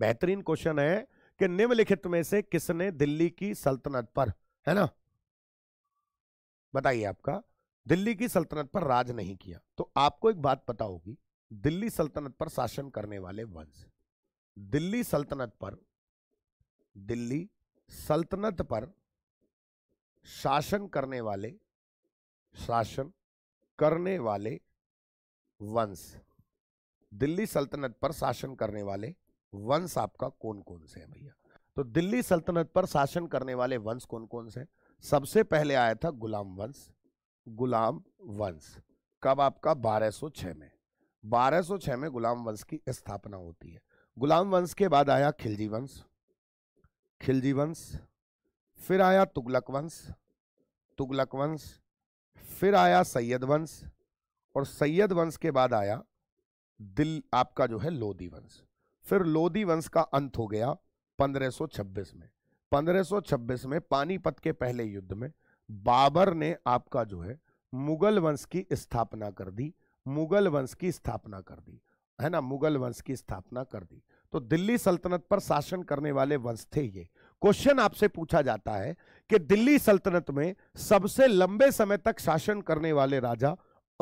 बेहतरीन क्वेश्चन है कि निम्नलिखित में से किसने दिल्ली की सल्तनत पर है ना बताइए आपका दिल्ली की सल्तनत पर राज नहीं किया तो आपको एक बात पता होगी दिल्ली सल्तनत पर शासन करने वाले वंश दिल्ली सल्तनत पर दिल्ली सल्तनत पर शासन करने वाले शासन करने वाले वंश दिल्ली सल्तनत पर शासन करने वाले वंश आपका कौन कौन से है भैया तो दिल्ली सल्तनत पर शासन करने वाले वंश कौन कौन से हैं सबसे पहले आया था गुलाम वंश गुलाम वंश कब आपका 1206 में 1206 में गुलाम वंश की स्थापना होती है गुलाम वंश के बाद आया खिलजी वंश खिलजी वंश फिर आया तुगलक वंश तुगलक वंश फिर आया सैयद वंश और सैयद वंश के बाद आया दिल आपका जो है लोदी वंश फिर लोदी वंश का अंत हो गया 1526 में 1526 में पानीपत के पहले युद्ध में बाबर ने आपका जो है मुगल वंश की स्थापना कर दी मुगल वंश की स्थापना कर दी है ना मुगल वंश की स्थापना कर दी तो दिल्ली सल्तनत पर शासन करने वाले वंश थे ये क्वेश्चन आपसे पूछा जाता है कि दिल्ली सल्तनत में सबसे लंबे समय तक शासन करने वाले राजा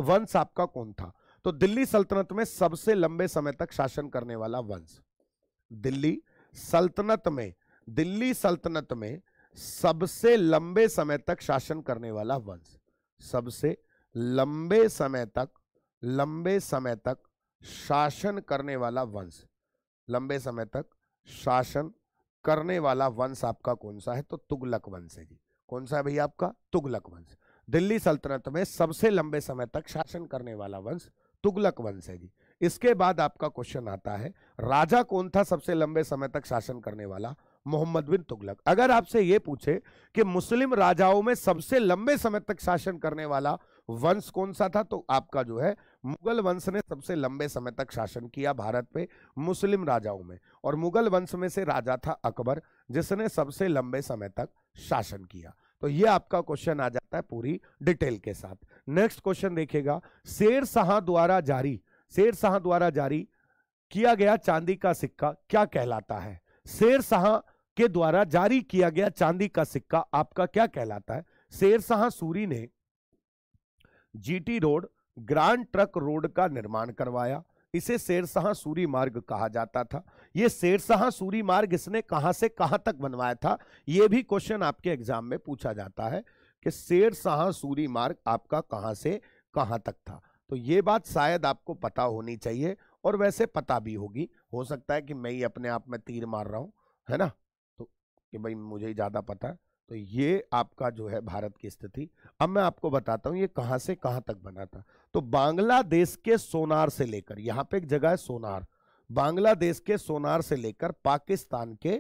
वंश आपका कौन था तो दिल्ली सल्तनत में सबसे लंबे समय तक शासन करने वाला वंश दिल्ली सल्तनत में दिल्ली सल्तनत में सबसे लंबे समय तक शासन करने वाला वंश सबसे लंबे समय तक लंबे समय तक शासन करने वाला वंश लंबे समय तक शासन करने वाला वंश आपका कौन सा है तो तुगलक वंश है जी कौन सा है भैया आपका तुगलक वंश दिल्ली सल्तनत में सबसे लंबे समय तक शासन करने वाला वंश तुगलक वंश है जी इसके बाद आपका क्वेश्चन आता है राजा कौन था सबसे लंबे समय तक शासन करने वाला मोहम्मद बिन तुगलक अगर आपसे यह पूछे कि मुस्लिम राजाओं में सबसे लंबे समय तक शासन करने वाला वंश कौन सा था तो आपका जो है मुगल वंश ने सबसे लंबे समय तक शासन किया भारत पे मुस्लिम राजाओं में और मुगल वंश में से राजा था अकबर जिसने सबसे लंबे समय तक शासन किया तो ये आपका क्वेश्चन आ जाता है पूरी डिटेल के साथ नेक्स्ट क्वेश्चन देखिएगा शेर शाह द्वारा जारी शेर शाह द्वारा जारी किया गया चांदी का सिक्का क्या कहलाता है शेर शाह के द्वारा जारी किया गया चांदी का सिक्का आपका क्या कहलाता है शेर शाह सूरी ने GT road grand trunk road का निर्माण करवाया इसे शेरशाह सूरी मार्ग कहा जाता था यह शेरशाह सूरी मार्ग इसने कहां से कहां तक बनवाया था यह भी क्वेश्चन आपके एग्जाम में पूछा जाता है कि शेरशाह सूरी मार्ग आपका कहां से कहां तक था तो ये बात शायद आपको पता होनी चाहिए और वैसे पता भी होगी हो सकता है कि मैं ही अपने आप में तीर मार रहा हूं है ना तो कि भाई मुझे ज़्यादा पता है तो ये आपका जो है भारत की स्थिति अब मैं आपको बताता हूं ये कहां से कहां तक बना था तो बांग्लादेश के सोनार से लेकर यहां पे एक जगह है सोनार बांग्लादेश के सोनार से लेकर पाकिस्तान के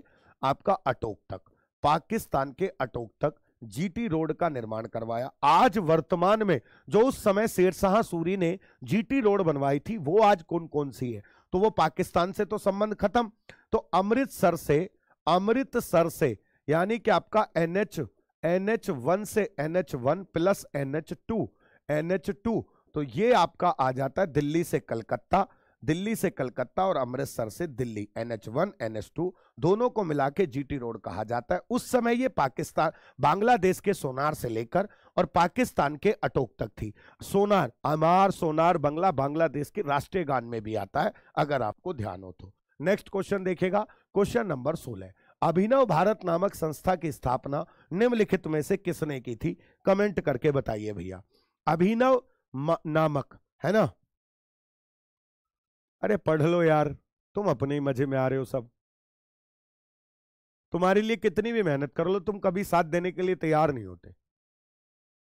आपका अटोक तक पाकिस्तान के अटोक तक जीटी रोड का निर्माण करवाया आज वर्तमान में जो उस समय शेरशाह सूरी ने जीटी रोड बनवाई थी वो आज कौन कौन सी है तो वो पाकिस्तान से तो संबंध खत्म तो अमृतसर से अमृतसर से यानी कि आपका N H N H one से N H one plus N H two N H two तो ये आपका आ जाता है दिल्ली से कलकत्ता दिल्ली से कलकत्ता और अमृतसर से Delhi N H one N H two दोनों को मिला के टी रोड कहा जाता है उस समय ये पाकिस्तान बांग्लादेश के सोनार से लेकर और पाकिस्तान के अटोक तक थी सोनार अमार सोनार बंगला बांग्लादेश के राष्ट्रीय गान में भी आता है अगर आपको ध्यान हो तो नेक्स्ट क्वेश्चन देखेगा क्वेश्चन नंबर सोलह अभिनव भारत नामक संस्था की स्थापना निम्नलिखित में से किसने की थी कमेंट करके बताइए भैया अभिनव नामक है ना अरे पढ़ लो यार तुम अपने ही मजे में आ रहे हो सब तुम्हारे लिए कितनी भी मेहनत कर लो तुम कभी साथ देने के लिए तैयार नहीं होते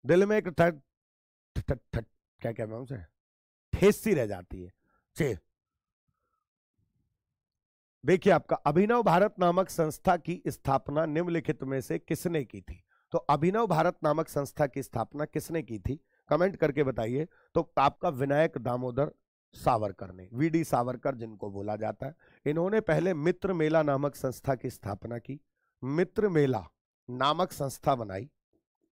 दिल में एक ठट ठट ठट क्या क्या उसे ठेस रह जाती है चे देखिए आपका अभिनव भारत नामक संस्था की स्थापना निम्नलिखित में से किसने की थी तो अभिनव भारत नामक संस्था की स्थापना किसने की थी कमेंट करके बताइए तो आपका विनायक दामोदर सावरकर ने वीडी सावरकर जिनको बोला जाता है इन्होंने पहले मित्र मेला नामक संस्था की स्थापना की मित्र मेला नामक संस्था बनाई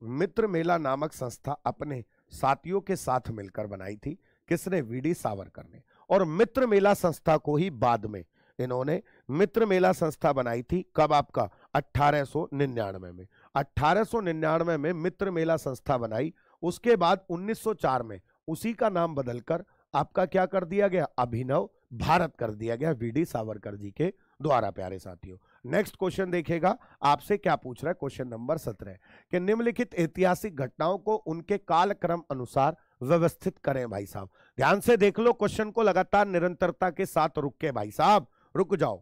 मित्र मेला नामक संस्था अपने साथियों के साथ मिलकर बनाई थी किसने वीडी सावरकर ने और मित्र मेला संस्था को ही बाद में इन्होंने मित्र मेला संस्था बनाई थी कब आपका 1899 में 1899 में मित्र मेला संस्था बनाई उसके बाद 1904 में उसी का नाम बदलकर आपका क्या कर दिया गया अभिनव भारत कर दिया गया वीडी सावरकर जी के द्वारा प्यारे साथियों नेक्स्ट क्वेश्चन देखेगा आपसे क्या पूछ रहा है क्वेश्चन नंबर सत्रह कि निम्नलिखित ऐतिहासिक घटनाओं को उनके कालक्रम अनुसार व्यवस्थित करें भाई साहब ध्यान से देख लो क्वेश्चन को लगातार निरंतरता के साथ रुक के भाई साहब रुक जाओ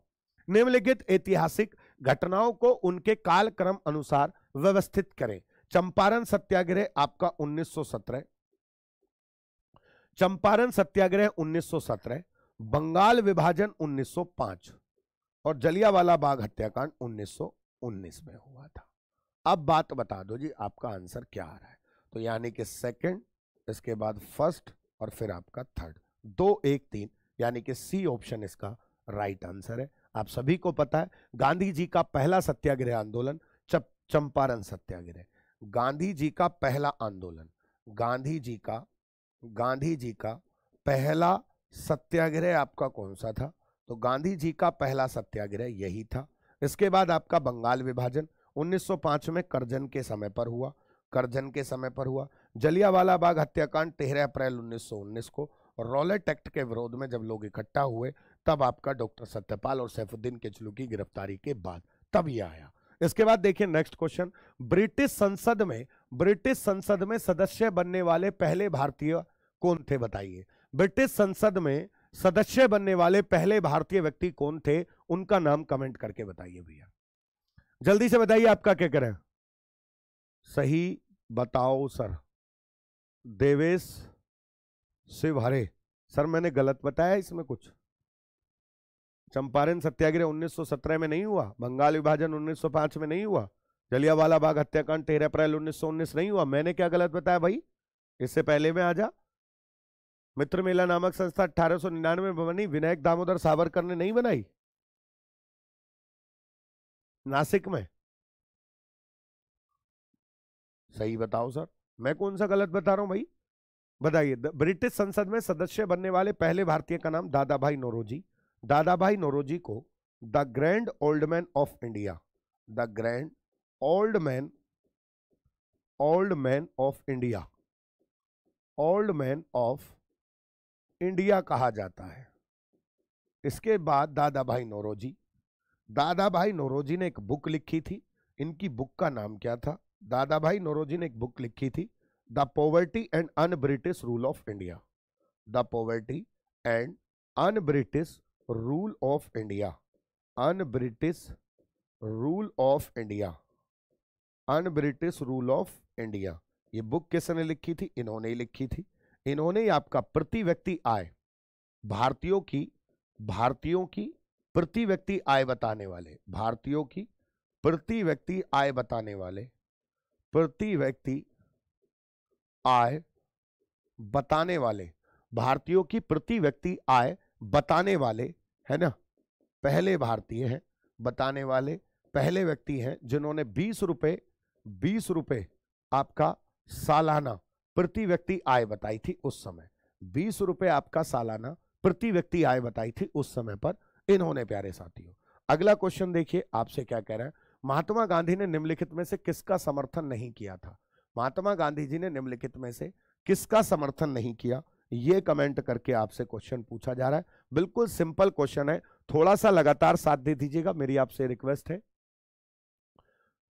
निम्नलिखित ऐतिहासिक घटनाओं को उनके कालक्रम अनुसार व्यवस्थित करें चंपारण सत्याग्रह आपका 1917 चंपारण सत्याग्रह 1917 बंगाल विभाजन 1905 और जलियावाला बाग हत्याकांड 1919 में हुआ था अब बात बता दो जी आपका आंसर क्या आ रहा है तो यानी कि सेकंड इसके बाद फर्स्ट और फिर आपका थर्ड दो एक तीन यानी कि सी ऑप्शन इसका राइट आंसर है आप सभी को पता है गांधी जी का पहला सत्याग्रह आंदोलन चंपारण सत्याग्रह गांधी जी का पहला आंदोलन गांधी जी का गांधी जी का पहला सत्याग्रह आपका कौन सा था तो गांधी जी का पहला सत्याग्रह यही था इसके बाद आपका बंगाल विभाजन 1905 में करजन के समय पर हुआ करजन के समय पर हुआ जलियावाला बाग हत्याकांड तेरह अप्रैल 1919 को रॉलेट एक्ट के विरोध में जब लोग इकट्ठा हुए तब आपका डॉक्टर सत्यपाल और सैफुद्दीन केचलू की गिरफ्तारी के बाद तब यह आया इसके बाद देखिए नेक्स्ट क्वेश्चन ब्रिटिश संसद में ब्रिटिश संसद में सदस्य बनने वाले पहले भारतीय कौन थे बताइए ब्रिटिश संसद में सदस्य बनने वाले पहले भारतीय व्यक्ति कौन थे उनका नाम कमेंट करके बताइए भैया जल्दी से बताइए आपका क्या करें सही बताओ सर देवेश शिव हरे सर मैंने गलत बताया इसमें कुछ चंपारण सत्याग्रह 1917 में नहीं हुआ बंगाल विभाजन 1905 में नहीं हुआ जलियावाला बाग हत्याकांड तेरह अप्रैल उन्नीस नहीं हुआ मैंने क्या गलत बताया भाई इससे पहले में जा मित्र मेला नामक संस्था अठारह में बनी विनायक दामोदर सावरकर ने नहीं बनाई नासिक में सही बताओ सर मैं कौन सा गलत बता रहा हूं भाई बताइए ब्रिटिश संसद में सदस्य बनने वाले पहले भारतीय का नाम दादा भाई नोरोजी दादा भाई नोरोजी को the grand old man of India the grand old man old man of India old man of India कहा जाता है इसके बाद दादा भाई नोरोजी दादा भाई नोरोजी ने एक बुक लिखी थी इनकी बुक का नाम क्या था दादा भाई नोरोजी ने एक बुक लिखी थी the poverty and un British rule of India the poverty and un British rule of India un British rule of India un British rule of India ये बुक किसने लिखी थी इन्होंने ही लिखी थी इन्होंने आपका प्रति व्यक्ति आय भारतीयों की भारतीयों की प्रति व्यक्ति आय बताने वाले भारतीयों की प्रति व्यक्ति आय बताने वाले प्रति व्यक्ति आय बताने वाले भारतीयों की प्रति व्यक्ति आय बताने वाले है ना पहले भारतीय हैं बताने वाले पहले व्यक्ति हैं जिन्होंने बीस रुपये बीस रुपये आपका सालाना प्रति व्यक्ति आय बताई थी उस समय बीस रुपये आपका सालाना प्रति व्यक्ति आय बताई थी उस समय पर इन्होंने प्यारे साथियों अगला क्वेश्चन देखिए आपसे क्या कह रहे हैं महात्मा गांधी ने निम्नलिखित में से किसका समर्थन नहीं किया था महात्मा गांधी जी ने निम्नलिखित में से किसका समर्थन नहीं किया ये कमेंट करके आपसे क्वेश्चन पूछा जा रहा है बिल्कुल सिंपल क्वेश्चन है थोड़ा सा लगातार साथ दे दीजिएगा मेरी आपसे रिक्वेस्ट है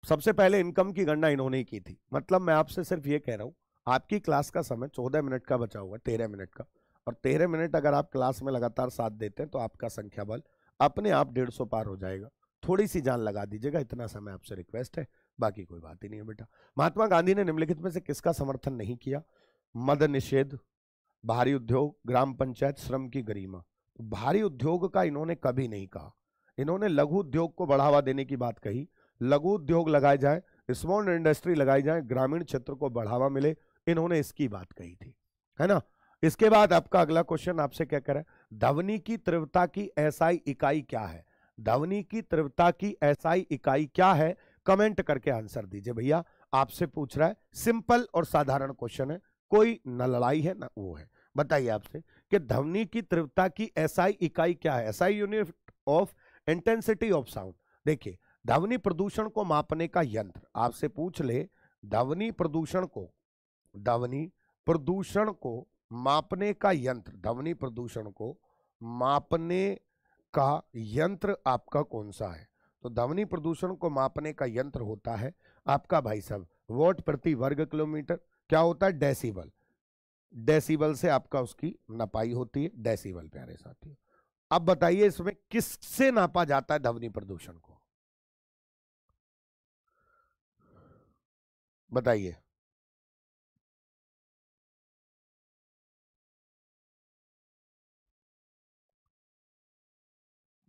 सबसे पहले इनकम की गणना इन्होंने की थी मतलब मैं आपसे सिर्फ ये कह रहा हूं आपकी क्लास का समय चौदह मिनट का बचा हुआ तेरह मिनट का और तेरह मिनट अगर आप क्लास में लगातार साथ देते हैं तो आपका संख्या बल अपने आप डेढ़ सौ पार हो जाएगा थोड़ी सी जान लगा दीजिएगा इतना समय आपसे रिक्वेस्ट है बाकी कोई बात ही नहीं है बेटा महात्मा गांधी ने निम्नलिखित में से किसका समर्थन नहीं किया मद निषेध भारी उद्योग ग्राम पंचायत श्रम की गरिमा तो भारी उद्योग का इन्होंने कभी नहीं कहा इन्होंने लघु उद्योग को बढ़ावा देने की बात कही लघु उद्योग लगाए जाए स्मॉल इंडस्ट्री लगाई जाए ग्रामीण क्षेत्र को बढ़ावा मिले इन्होंने इसकी बात कही थी है ना इसके बाद आपका अगला क्वेश्चन आपसे क्या करे धवनी की तीव्रता की एसआई इकाई क्या है धवनी की तीव्रता की एसआई इकाई क्या है कमेंट करके आंसर दीजिए भैया आपसे पूछ रहा है सिंपल और साधारण क्वेश्चन है कोई न लड़ाई है ना वो है बताइए आपसे कि ध्वनि की तीव्रता की एसआई इकाई क्या है SI unit of intensity of sound देखिए ध्वनि प्रदूषण को मापने का यंत्र आपसे पूछ ले ध्वनि प्रदूषण को ध्वनि प्रदूषण को मापने का यंत्र ध्वनि प्रदूषण को मापने का यंत्र आपका कौन सा है तो ध्वनि प्रदूषण को मापने का यंत्र होता है आपका भाई साहब वॉट प्रति वर्ग किलोमीटर क्या होता है डेसीबल डेसिबल से आपका उसकी नपाई होती है डेसिबल प्यारे साथियों अब बताइए इसमें किससे नापा जाता है ध्वनि प्रदूषण को बताइए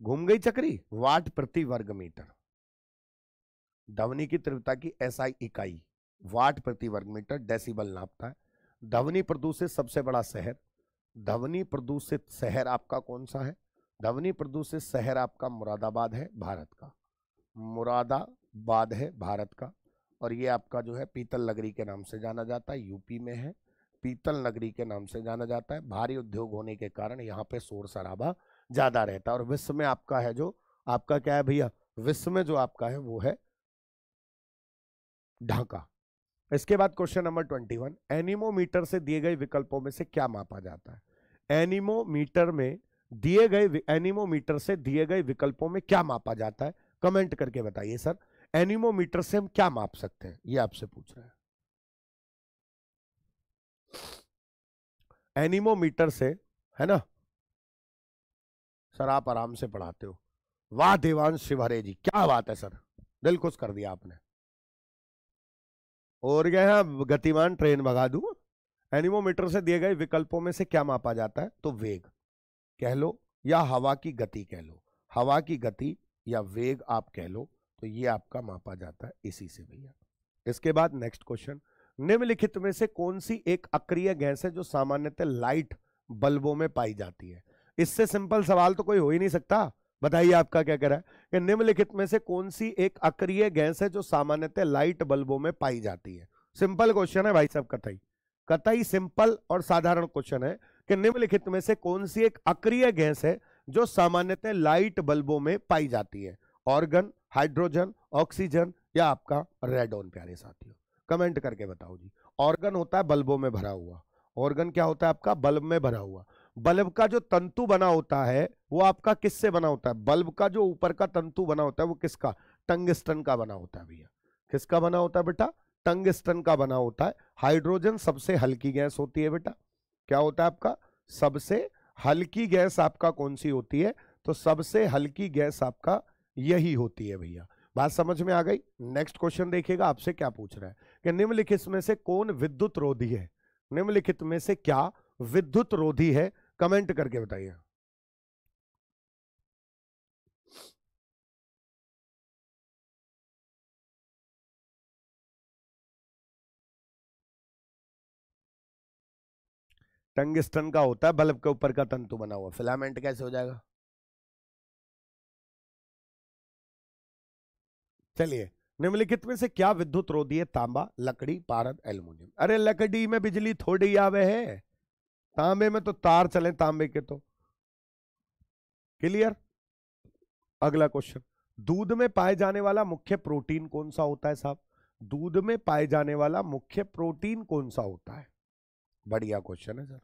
घूम गई चक्री वाट प्रति वर्ग मीटर ध्वनि की तीव्रता की एसआई इकाई वाट प्रति वर्ग मीटर डेसिबल नापता है ध्वनि प्रदूषित सबसे बड़ा शहर ध्वनि प्रदूषित शहर आपका कौन सा है ध्वनि प्रदूषित शहर आपका मुरादाबाद है भारत का मुरादाबाद है भारत का और ये आपका जो है पीतल नगरी के नाम से जाना जाता है यूपी में है पीतल नगरी के नाम से जाना जाता है भारी उद्योग होने के कारण यहाँ पे शोर शराबा ज़्यादा रहता है और विश्व में आपका है जो आपका क्या है भैया विश्व में जो आपका है वो है ढाका इसके बाद question number twenty one anemometer से दिए गए विकल्पों में से क्या मापा जाता है एनिमोमीटर में दिए गए एनिमोमीटर से दिए गए विकल्पों में क्या मापा जाता है कमेंट करके बताइए सर एनिमोमीटर से हम क्या माप सकते हैं ये आपसे पूछ रहे हैं एनिमोमीटर से है ना सर आप आराम से पढ़ाते हो वाह देवान शिवहरे जी क्या बात है सर दिल खुश कर दिया आपने और क्या है गतिमान ट्रेन भगा दू एनिमोमीटर से दिए गए विकल्पों में से क्या मापा जाता है तो वेग कह लो या हवा की गति कह लो हवा की गति या वेग आप कह लो तो ये आपका मापा जाता है इसी से भैया इसके बाद नेक्स्ट क्वेश्चन निम्नलिखित में से कौन सी एक अक्रिय गैस है जो सामान्यतः लाइट बल्बों में पाई जाती है इससे सिंपल सवाल तो कोई हो ही नहीं सकता बताइए आपका क्या कह रहा है कि निम्नलिखित में से कौन सी एक अक्रिय गैस है जो सामान्यतः लाइट बल्बों में पाई जाती है सिंपल क्वेश्चन है भाई साहब कतई कतई सिंपल और साधारण क्वेश्चन है कि निम्नलिखित में से कौन सी एक अक्रिय गैस है जो सामान्यतः लाइट बल्बों में पाई जाती है ऑर्गन हाइड्रोजन ऑक्सीजन या आपका रेडोन प्यारे साथियों कमेंट करके बताओ जी ऑर्गन होता है बल्बों में भरा हुआ ऑर्गन क्या होता है आपका बल्ब में भरा हुआ बल्ब का जो तंतु बना होता है वो आपका किससे बना होता है बल्ब का जो ऊपर का तंतु बना होता है वो किसका टंगस्टन का बना होता है भैया किसका बना होता है बेटा टंगस्टन का बना होता है हाइड्रोजन सबसे हल्की गैस होती है बेटा क्या होता है आपका सबसे हल्की गैस आपका कौन सी होती है तो सबसे हल्की गैस आपका यही होती है भैया बात समझ में आ गई नेक्स्ट क्वेश्चन देखिएगा आपसे क्या पूछ रहा है कि निम्नलिखित में से कौन विद्युत रोधी है निम्नलिखित में से क्या विद्युत रोधी है कमेंट करके बताइए टंगस्टन का होता है बल्ब के ऊपर का तंतु बना हुआ फिलामेंट कैसे हो जाएगा चलिए निम्नलिखित में से क्या विद्युत रोधी है तांबा लकड़ी पारद एल्यूमिनियम अरे लकड़ी में बिजली थोड़ी आवे है तांबे में तो तार चले तांबे के तो क्लियर अगला क्वेश्चन दूध में पाए जाने वाला मुख्य प्रोटीन कौन सा होता है साहब दूध में पाए जाने वाला मुख्य प्रोटीन कौन सा होता है बढ़िया क्वेश्चन है सर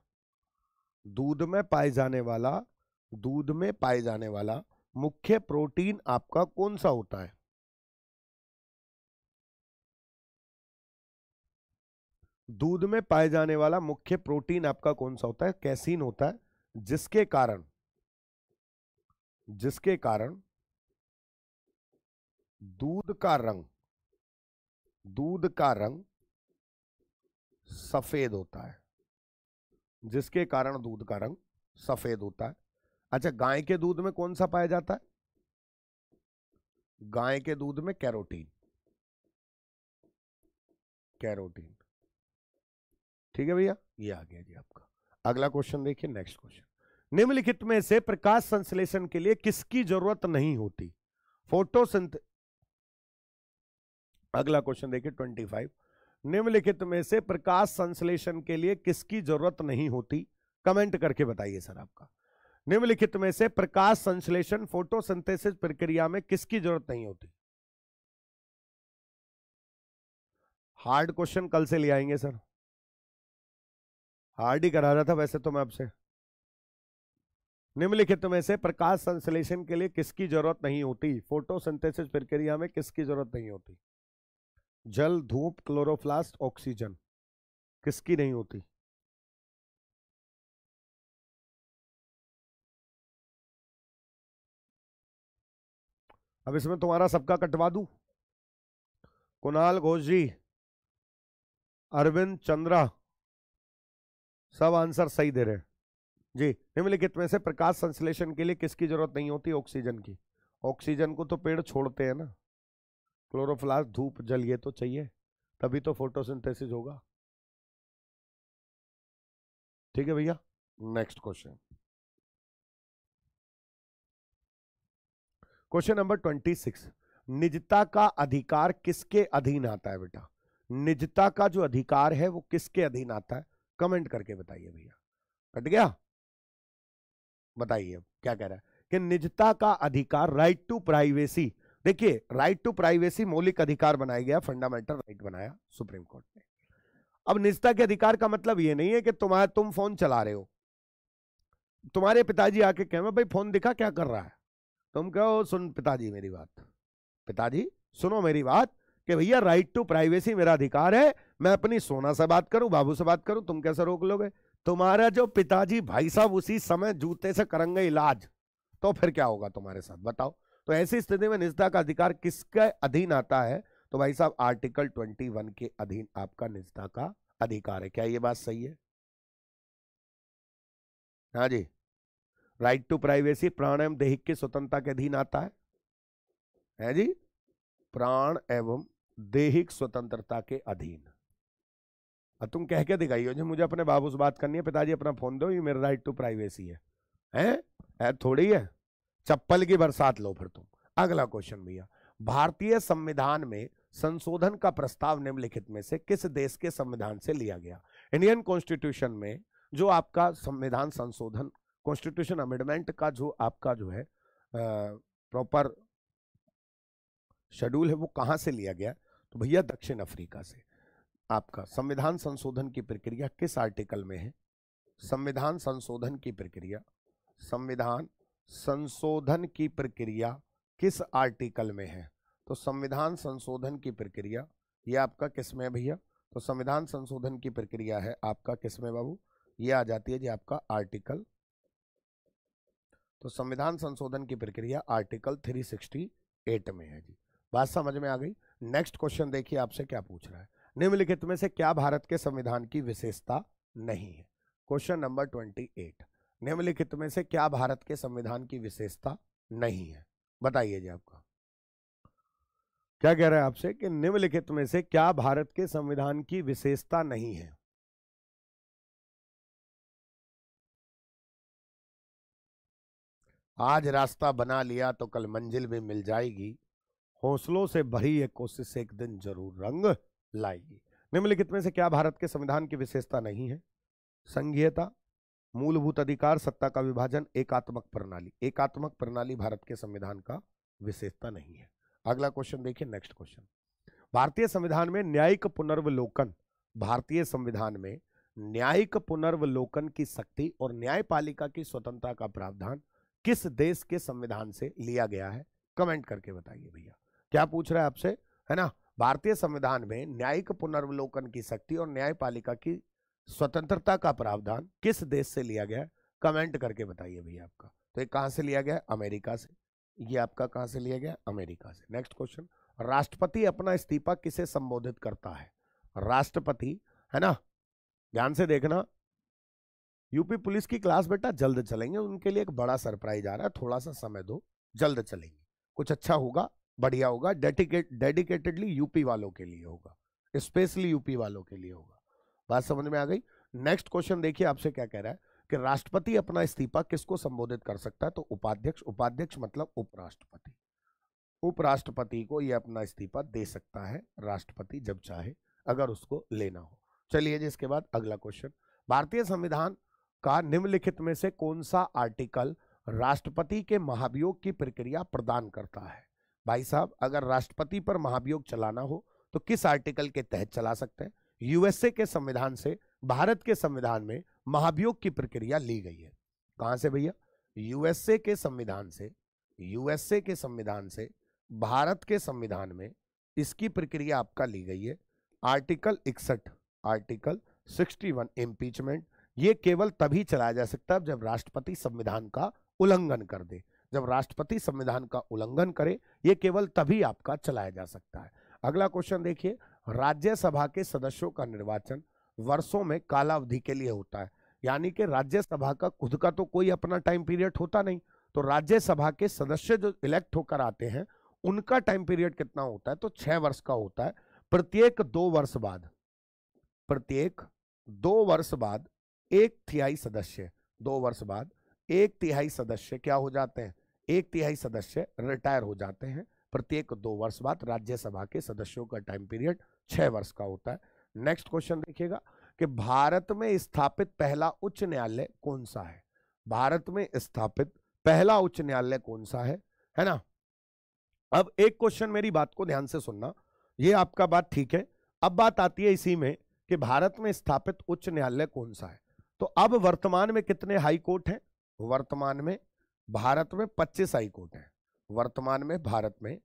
दूध में पाए जाने वाला दूध में पाए जाने वाला मुख्य प्रोटीन आपका कौन सा होता है दूध में पाए जाने वाला मुख्य प्रोटीन आपका कौन सा होता है कैसीन होता है जिसके कारण जिसके कारण दूध का रंग दूध का रंग सफेद होता है जिसके कारण दूध का रंग सफेद होता है अच्छा गाय के दूध में कौन सा पाया जाता है गाय के दूध में कैरोटीन कैरोटीन ठीक है भैया ये आ गया जी आपका अगला क्वेश्चन देखिए नेक्स्ट क्वेश्चन निम्नलिखित में से प्रकाश संश्लेषण के लिए किसकी जरूरत नहीं होती फोटोसिंथ अगला क्वेश्चन देखिए ट्वेंटी फाइव निम्नलिखित में से प्रकाश संश्लेषण के लिए किसकी जरूरत नहीं होती कमेंट करके बताइए सर आपका निम्नलिखित में से प्रकाश संश्लेषण फोटोसिंथेसिस प्रक्रिया में किसकी जरूरत नहीं होती हार्ड क्वेश्चन कल से ले आएंगे सर हार्ड ही करा रहा था वैसे तो मैं आपसे निम्नलिखित में से प्रकाश संश्लेषण के लिए किसकी जरूरत नहीं होती फोटोसिंथेसिस प्रक्रिया में किसकी जरूरत नहीं होती जल धूप क्लोरोप्लास्ट ऑक्सीजन किसकी नहीं होती अब इसमें तुम्हारा सबका कटवा दू कुणाल घोष जी अरविंद चंद्रा सब आंसर सही दे रहे हैं जी निम्नलिखित में से प्रकाश संश्लेषण के लिए किसकी जरूरत नहीं होती ऑक्सीजन की ऑक्सीजन को तो पेड़ छोड़ते हैं ना क्लोरोफ्लास धूप जल ये तो चाहिए तभी तो फोटोसिंथेसिस होगा ठीक है भैया next question question number twenty six निजता का अधिकार किसके अधीन आता है बेटा निजता का जो अधिकार है वो किसके अधीन आता है कमेंट करके बताइए भैया कट गया बताइए क्या कह रहा है कि निजता का अधिकार राइट टू प्राइवेसी देखिए राइट टू प्राइवेसी मौलिक अधिकार बनाया गया फंडामेंटल राइट बनाया सुप्रीम कोर्ट ने अब निजता के अधिकार का मतलब यह नहीं है कि तुम्हारे तुम फोन चला रहे हो तुम्हारे पिताजी आके कह भाई फोन दिखा क्या कर रहा है तुम कहो सुन पिताजी मेरी बात पिताजी सुनो मेरी बात कि भैया राइट टू प्राइवेसी मेरा अधिकार है मैं अपनी सोना से बात करूं बाबू से बात करूं तुम कैसे रोक लोगे तुम्हारा जो पिताजी भाई साहब उसी समय जूते से करेंगे इलाज तो फिर क्या होगा तुम्हारे साथ बताओ तो ऐसी स्थिति में निजता का अधिकार किसके अधीन आता है तो भाई साहब आर्टिकल 21 के अधीन आपका निजता का अधिकार है क्या ये बात सही है हाँ जी राइट टू प्राइवेसी प्राण एवं दैहिक की स्वतंत्रता के अधीन आता है है जी प्राण एवं देहिक स्वतंत्रता के अधीन अब तुम कह के दिखाइयो जो मुझे अपने बाबू से बात करनी है पिताजी अपना फोन दो ये मेरा राइट टू प्राइवेसी है हैं है थोड़ी है चप्पल की बरसात लो फिर तुम अगला क्वेश्चन भैया भारतीय संविधान में संशोधन का प्रस्ताव निम्नलिखित में से किस देश के संविधान से लिया गया इंडियन कॉन्स्टिट्यूशन में जो आपका संविधान संशोधन कॉन्स्टिट्यूशन अमेंडमेंट का जो आपका जो है प्रॉपर शेड्यूल है वो कहां से लिया गया तो भैया दक्षिण अफ्रीका से आपका संविधान संशोधन की प्रक्रिया किस आर्टिकल में है संविधान संशोधन की प्रक्रिया संविधान संशोधन की प्रक्रिया किस आर्टिकल में है तो संविधान संशोधन की प्रक्रिया ये आपका किस में भैया तो संविधान संशोधन की प्रक्रिया है आपका किस में बाबू ये आ जाती है जी आपका आर्टिकल तो संविधान संशोधन की प्रक्रिया आर्टिकल 368 में है जी बात समझ में आ गई नेक्स्ट क्वेश्चन देखिए आपसे क्या पूछ रहा है निम्नलिखित में से क्या भारत के संविधान की विशेषता नहीं है क्वेश्चन नंबर ट्वेंटी एट निम्नलिखित में से क्या भारत के संविधान की विशेषता नहीं है बताइए जी आपका क्या कह रहे हैं आपसे कि निम्नलिखित में से क्या भारत के संविधान की विशेषता नहीं है आज रास्ता बना लिया तो कल मंजिल भी मिल जाएगी हौसलों से भरी यह कोशिश एक दिन जरूर रंग लाएगी निम्नलिखित में से क्या भारत के संविधान की विशेषता नहीं है संघीयता मूलभूत अधिकार सत्ता का विभाजन एकात्मक प्रणाली एकात्मक प्रणाली भारत के संविधान का विशेषता नहीं है अगला क्वेश्चन देखिए नेक्स्ट क्वेश्चन भारतीय संविधान में न्यायिक पुनर्वलोकन भारतीय संविधान में न्यायिक पुनर्वलोकन की शक्ति और न्यायपालिका की स्वतंत्रता का प्रावधान किस देश के संविधान से लिया गया है कमेंट करके बताइए भैया क्या पूछ रहा है आपसे है ना भारतीय संविधान में न्यायिक पुनर्वलोकन की शक्ति और न्यायपालिका की स्वतंत्रता का प्रावधान किस देश से लिया गया कमेंट करके बताइए भैया आपका तो ये कहां से लिया गया अमेरिका से ये आपका कहां से लिया गया अमेरिका से नेक्स्ट क्वेश्चन राष्ट्रपति अपना इस्तीफा किसे संबोधित करता है राष्ट्रपति है ना ध्यान से देखना यूपी पुलिस की क्लास बेटा जल्द चलेंगे उनके लिए एक बड़ा सरप्राइज आ रहा है थोड़ा सा समय दो जल्द चलेंगे कुछ अच्छा होगा बढ़िया होगा डेडिकेट डेडिकेटेडली यूपी वालों के लिए होगा स्पेशली यूपी वालों के लिए होगा बात समझ में आ गई नेक्स्ट क्वेश्चन देखिए आपसे क्या कह रहा है कि राष्ट्रपति अपना इस्तीफा किसको संबोधित कर सकता है तो उपाध्यक्ष उपाध्यक्ष मतलब उपराष्ट्रपति उपराष्ट्रपति को यह अपना इस्तीफा दे सकता है राष्ट्रपति जब चाहे अगर उसको लेना हो चलिए जी इसके बाद अगला क्वेश्चन भारतीय संविधान का निम्नलिखित में से कौन सा आर्टिकल राष्ट्रपति के महाभियोग की प्रक्रिया प्रदान करता है भाई साहब अगर राष्ट्रपति पर महाभियोग चलाना हो तो किस आर्टिकल के तहत चला सकते हैं यूएसए के संविधान से भारत के संविधान में महाभियोग की प्रक्रिया ली गई है कहां से भैया यूएसए के संविधान से यूएसए के संविधान से भारत के संविधान में इसकी प्रक्रिया आपका ली गई है आर्टिकल इकसठ आर्टिकल 61 इम्पीचमेंट ये केवल तभी चलाया जा सकता है जब राष्ट्रपति संविधान का उल्लंघन कर दे जब राष्ट्रपति संविधान का उल्लंघन करे ये केवल तभी आपका चलाया जा सकता है अगला क्वेश्चन देखिए राज्यसभा के सदस्यों का निर्वाचन वर्षों में कालावधि के लिए होता है यानी कि राज्यसभा का खुद का तो कोई अपना टाइम पीरियड होता नहीं तो राज्यसभा के सदस्य जो इलेक्ट होकर आते हैं उनका टाइम पीरियड कितना होता है तो छह वर्ष का होता है प्रत्येक दो वर्ष बाद प्रत्येक दो वर्ष बाद एक तिहाई सदस्य दो वर्ष बाद एक तिहाई सदस्य क्या हो जाते हैं एक तिहाई सदस्य रिटायर हो जाते हैं प्रत्येक दो वर्ष बाद राज्यसभा के सदस्यों का टाइम पीरियड छह वर्ष का होता है नेक्स्ट क्वेश्चन देखिएगा कि भारत में स्थापित पहला उच्च न्यायालय कौन सा है भारत में स्थापित पहला उच्च न्यायालय कौन सा है है ना अब एक क्वेश्चन मेरी बात को ध्यान से सुनना ये आपका बात ठीक है अब बात आती है इसी में कि भारत में स्थापित उच्च न्यायालय कौन सा है तो अब वर्तमान में कितने हाईकोर्ट है वर्तमान में भारत में 25 हाई कोर्ट है वर्तमान में भारत में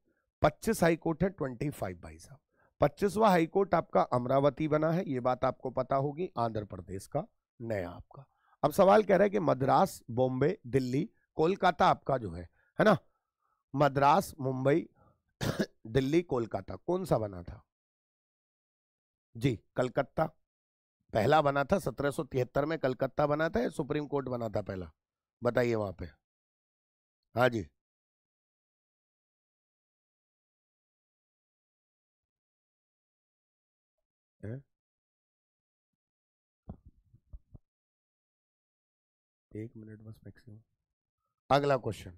25 हाई कोर्ट है 25 भाई साहब पच्चीसवा हाई कोर्ट आपका अमरावती बना है ये बात आपको पता होगी आंध्र प्रदेश का नया आपका अब सवाल कह रहे हैं कि मद्रास बॉम्बे दिल्ली कोलकाता आपका जो है है ना मद्रास मुंबई दिल्ली कोलकाता कौन सा बना था जी कलकत्ता पहला बना था 1773 में कलकत्ता बना था या सुप्रीम कोर्ट बना था पहला बताइए वहां पे हाँ जी हाँ। एक मिनट बस मैक्सिमम अगला क्वेश्चन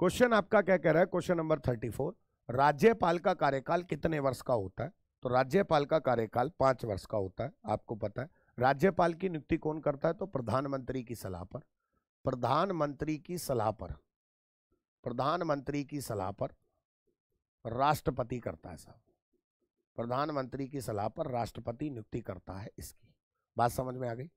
क्वेश्चन आपका क्या कह रहा है क्वेश्चन नंबर थर्टी फोर राज्यपाल का कार्यकाल कितने वर्ष का होता है तो राज्यपाल का कार्यकाल पांच वर्ष का होता है आपको पता है राज्यपाल की नियुक्ति कौन करता है तो प्रधानमंत्री की सलाह पर प्रधानमंत्री की सलाह पर प्रधानमंत्री की सलाह पर राष्ट्रपति करता है सब प्रधानमंत्री की सलाह पर राष्ट्रपति नियुक्ति करता है इसकी बात समझ में आ गई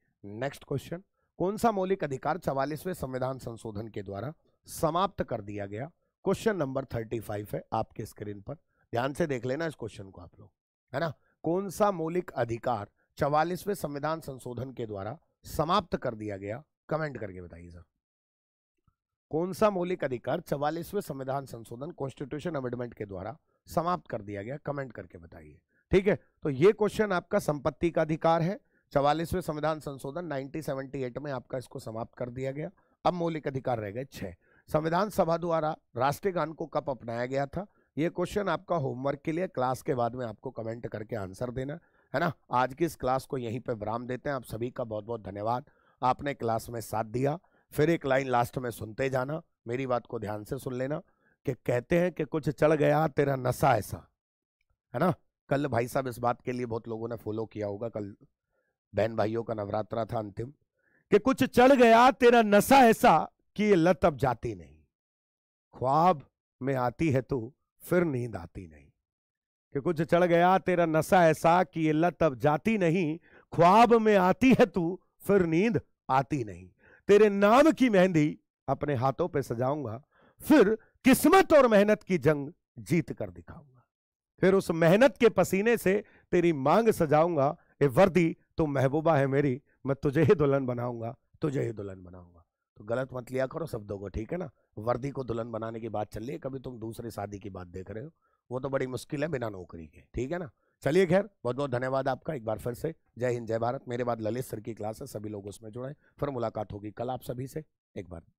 नेक्स्ट क्वेश्चन कौन सा मौलिक अधिकार चवालीसवें संविधान संशोधन के द्वारा समाप्त कर दिया गया क्वेश्चन नंबर थर्टी फाइव है आपके स्क्रीन पर ध्यान से देख लेना इस क्वेश्चन को आप लोग है ना कौन सा मौलिक अधिकार चवालीसवें संविधान संशोधन के द्वारा समाप्त कर दिया गया कमेंट करके बताइए सर कौन सा मौलिक अधिकार चवालीसवें संविधान संशोधन कॉन्स्टिट्यूशन अमेंडमेंट के द्वारा समाप्त कर दिया गया कमेंट करके बताइए ठीक है तो ये क्वेश्चन आपका संपत्ति का अधिकार है चवालीसवें संविधान संशोधन 1978 में आपका इसको समाप्त कर दिया गया अब मौलिक अधिकार रह गए छह संविधान सभा द्वारा राष्ट्रीय गान को कब अपनाया गया था ये क्वेश्चन आपका होमवर्क के लिए क्लास के बाद में आपको कमेंट करके आंसर देना है ना आज की इस क्लास को यहीं पे विराम देते हैं आप सभी का बहुत बहुत धन्यवाद आपने क्लास में साथ दिया फिर एक लाइन लास्ट में सुनते जाना मेरी बात को ध्यान से सुन लेना कि कहते हैं कि कुछ चढ़ गया तेरा नशा ऐसा है ना कल भाई साहब इस बात के लिए बहुत लोगों ने फॉलो किया होगा कल बहन भाइयों का नवरात्रा था अंतिम कि कुछ चढ़ गया तेरा नशा ऐसा कि ये लत अब जाती नहीं ख्वाब में आती है तू तो फिर नींद आती नहीं कि कुछ चढ़ गया तेरा नशा ऐसा कि ये लत अब जाती नहीं ख्वाब में आती है तू तो फिर नींद आती नहीं तेरे नाम की मेहंदी अपने हाथों पे सजाऊंगा फिर किस्मत और मेहनत की जंग जीत कर दिखाऊंगा फिर उस मेहनत के पसीने से तेरी मांग सजाऊंगा ए वर्दी तो महबूबा है मेरी मैं तुझे ही दुल्हन बनाऊंगा तुझे ही दुल्हन बनाऊंगा तो गलत मत लिया करो शब्दों को ठीक है ना वर्दी को दुल्हन बनाने की बात चल रही है कभी तुम दूसरे शादी की बात देख रहे हो वो तो बड़ी मुश्किल है बिना नौकरी के ठीक है ना चलिए खैर बहुत बहुत धन्यवाद आपका एक बार फिर से जय हिंद जय भारत मेरे बाद ललित सर की क्लास है सभी लोग उसमें जुड़े फिर मुलाकात होगी कल आप सभी से एक बार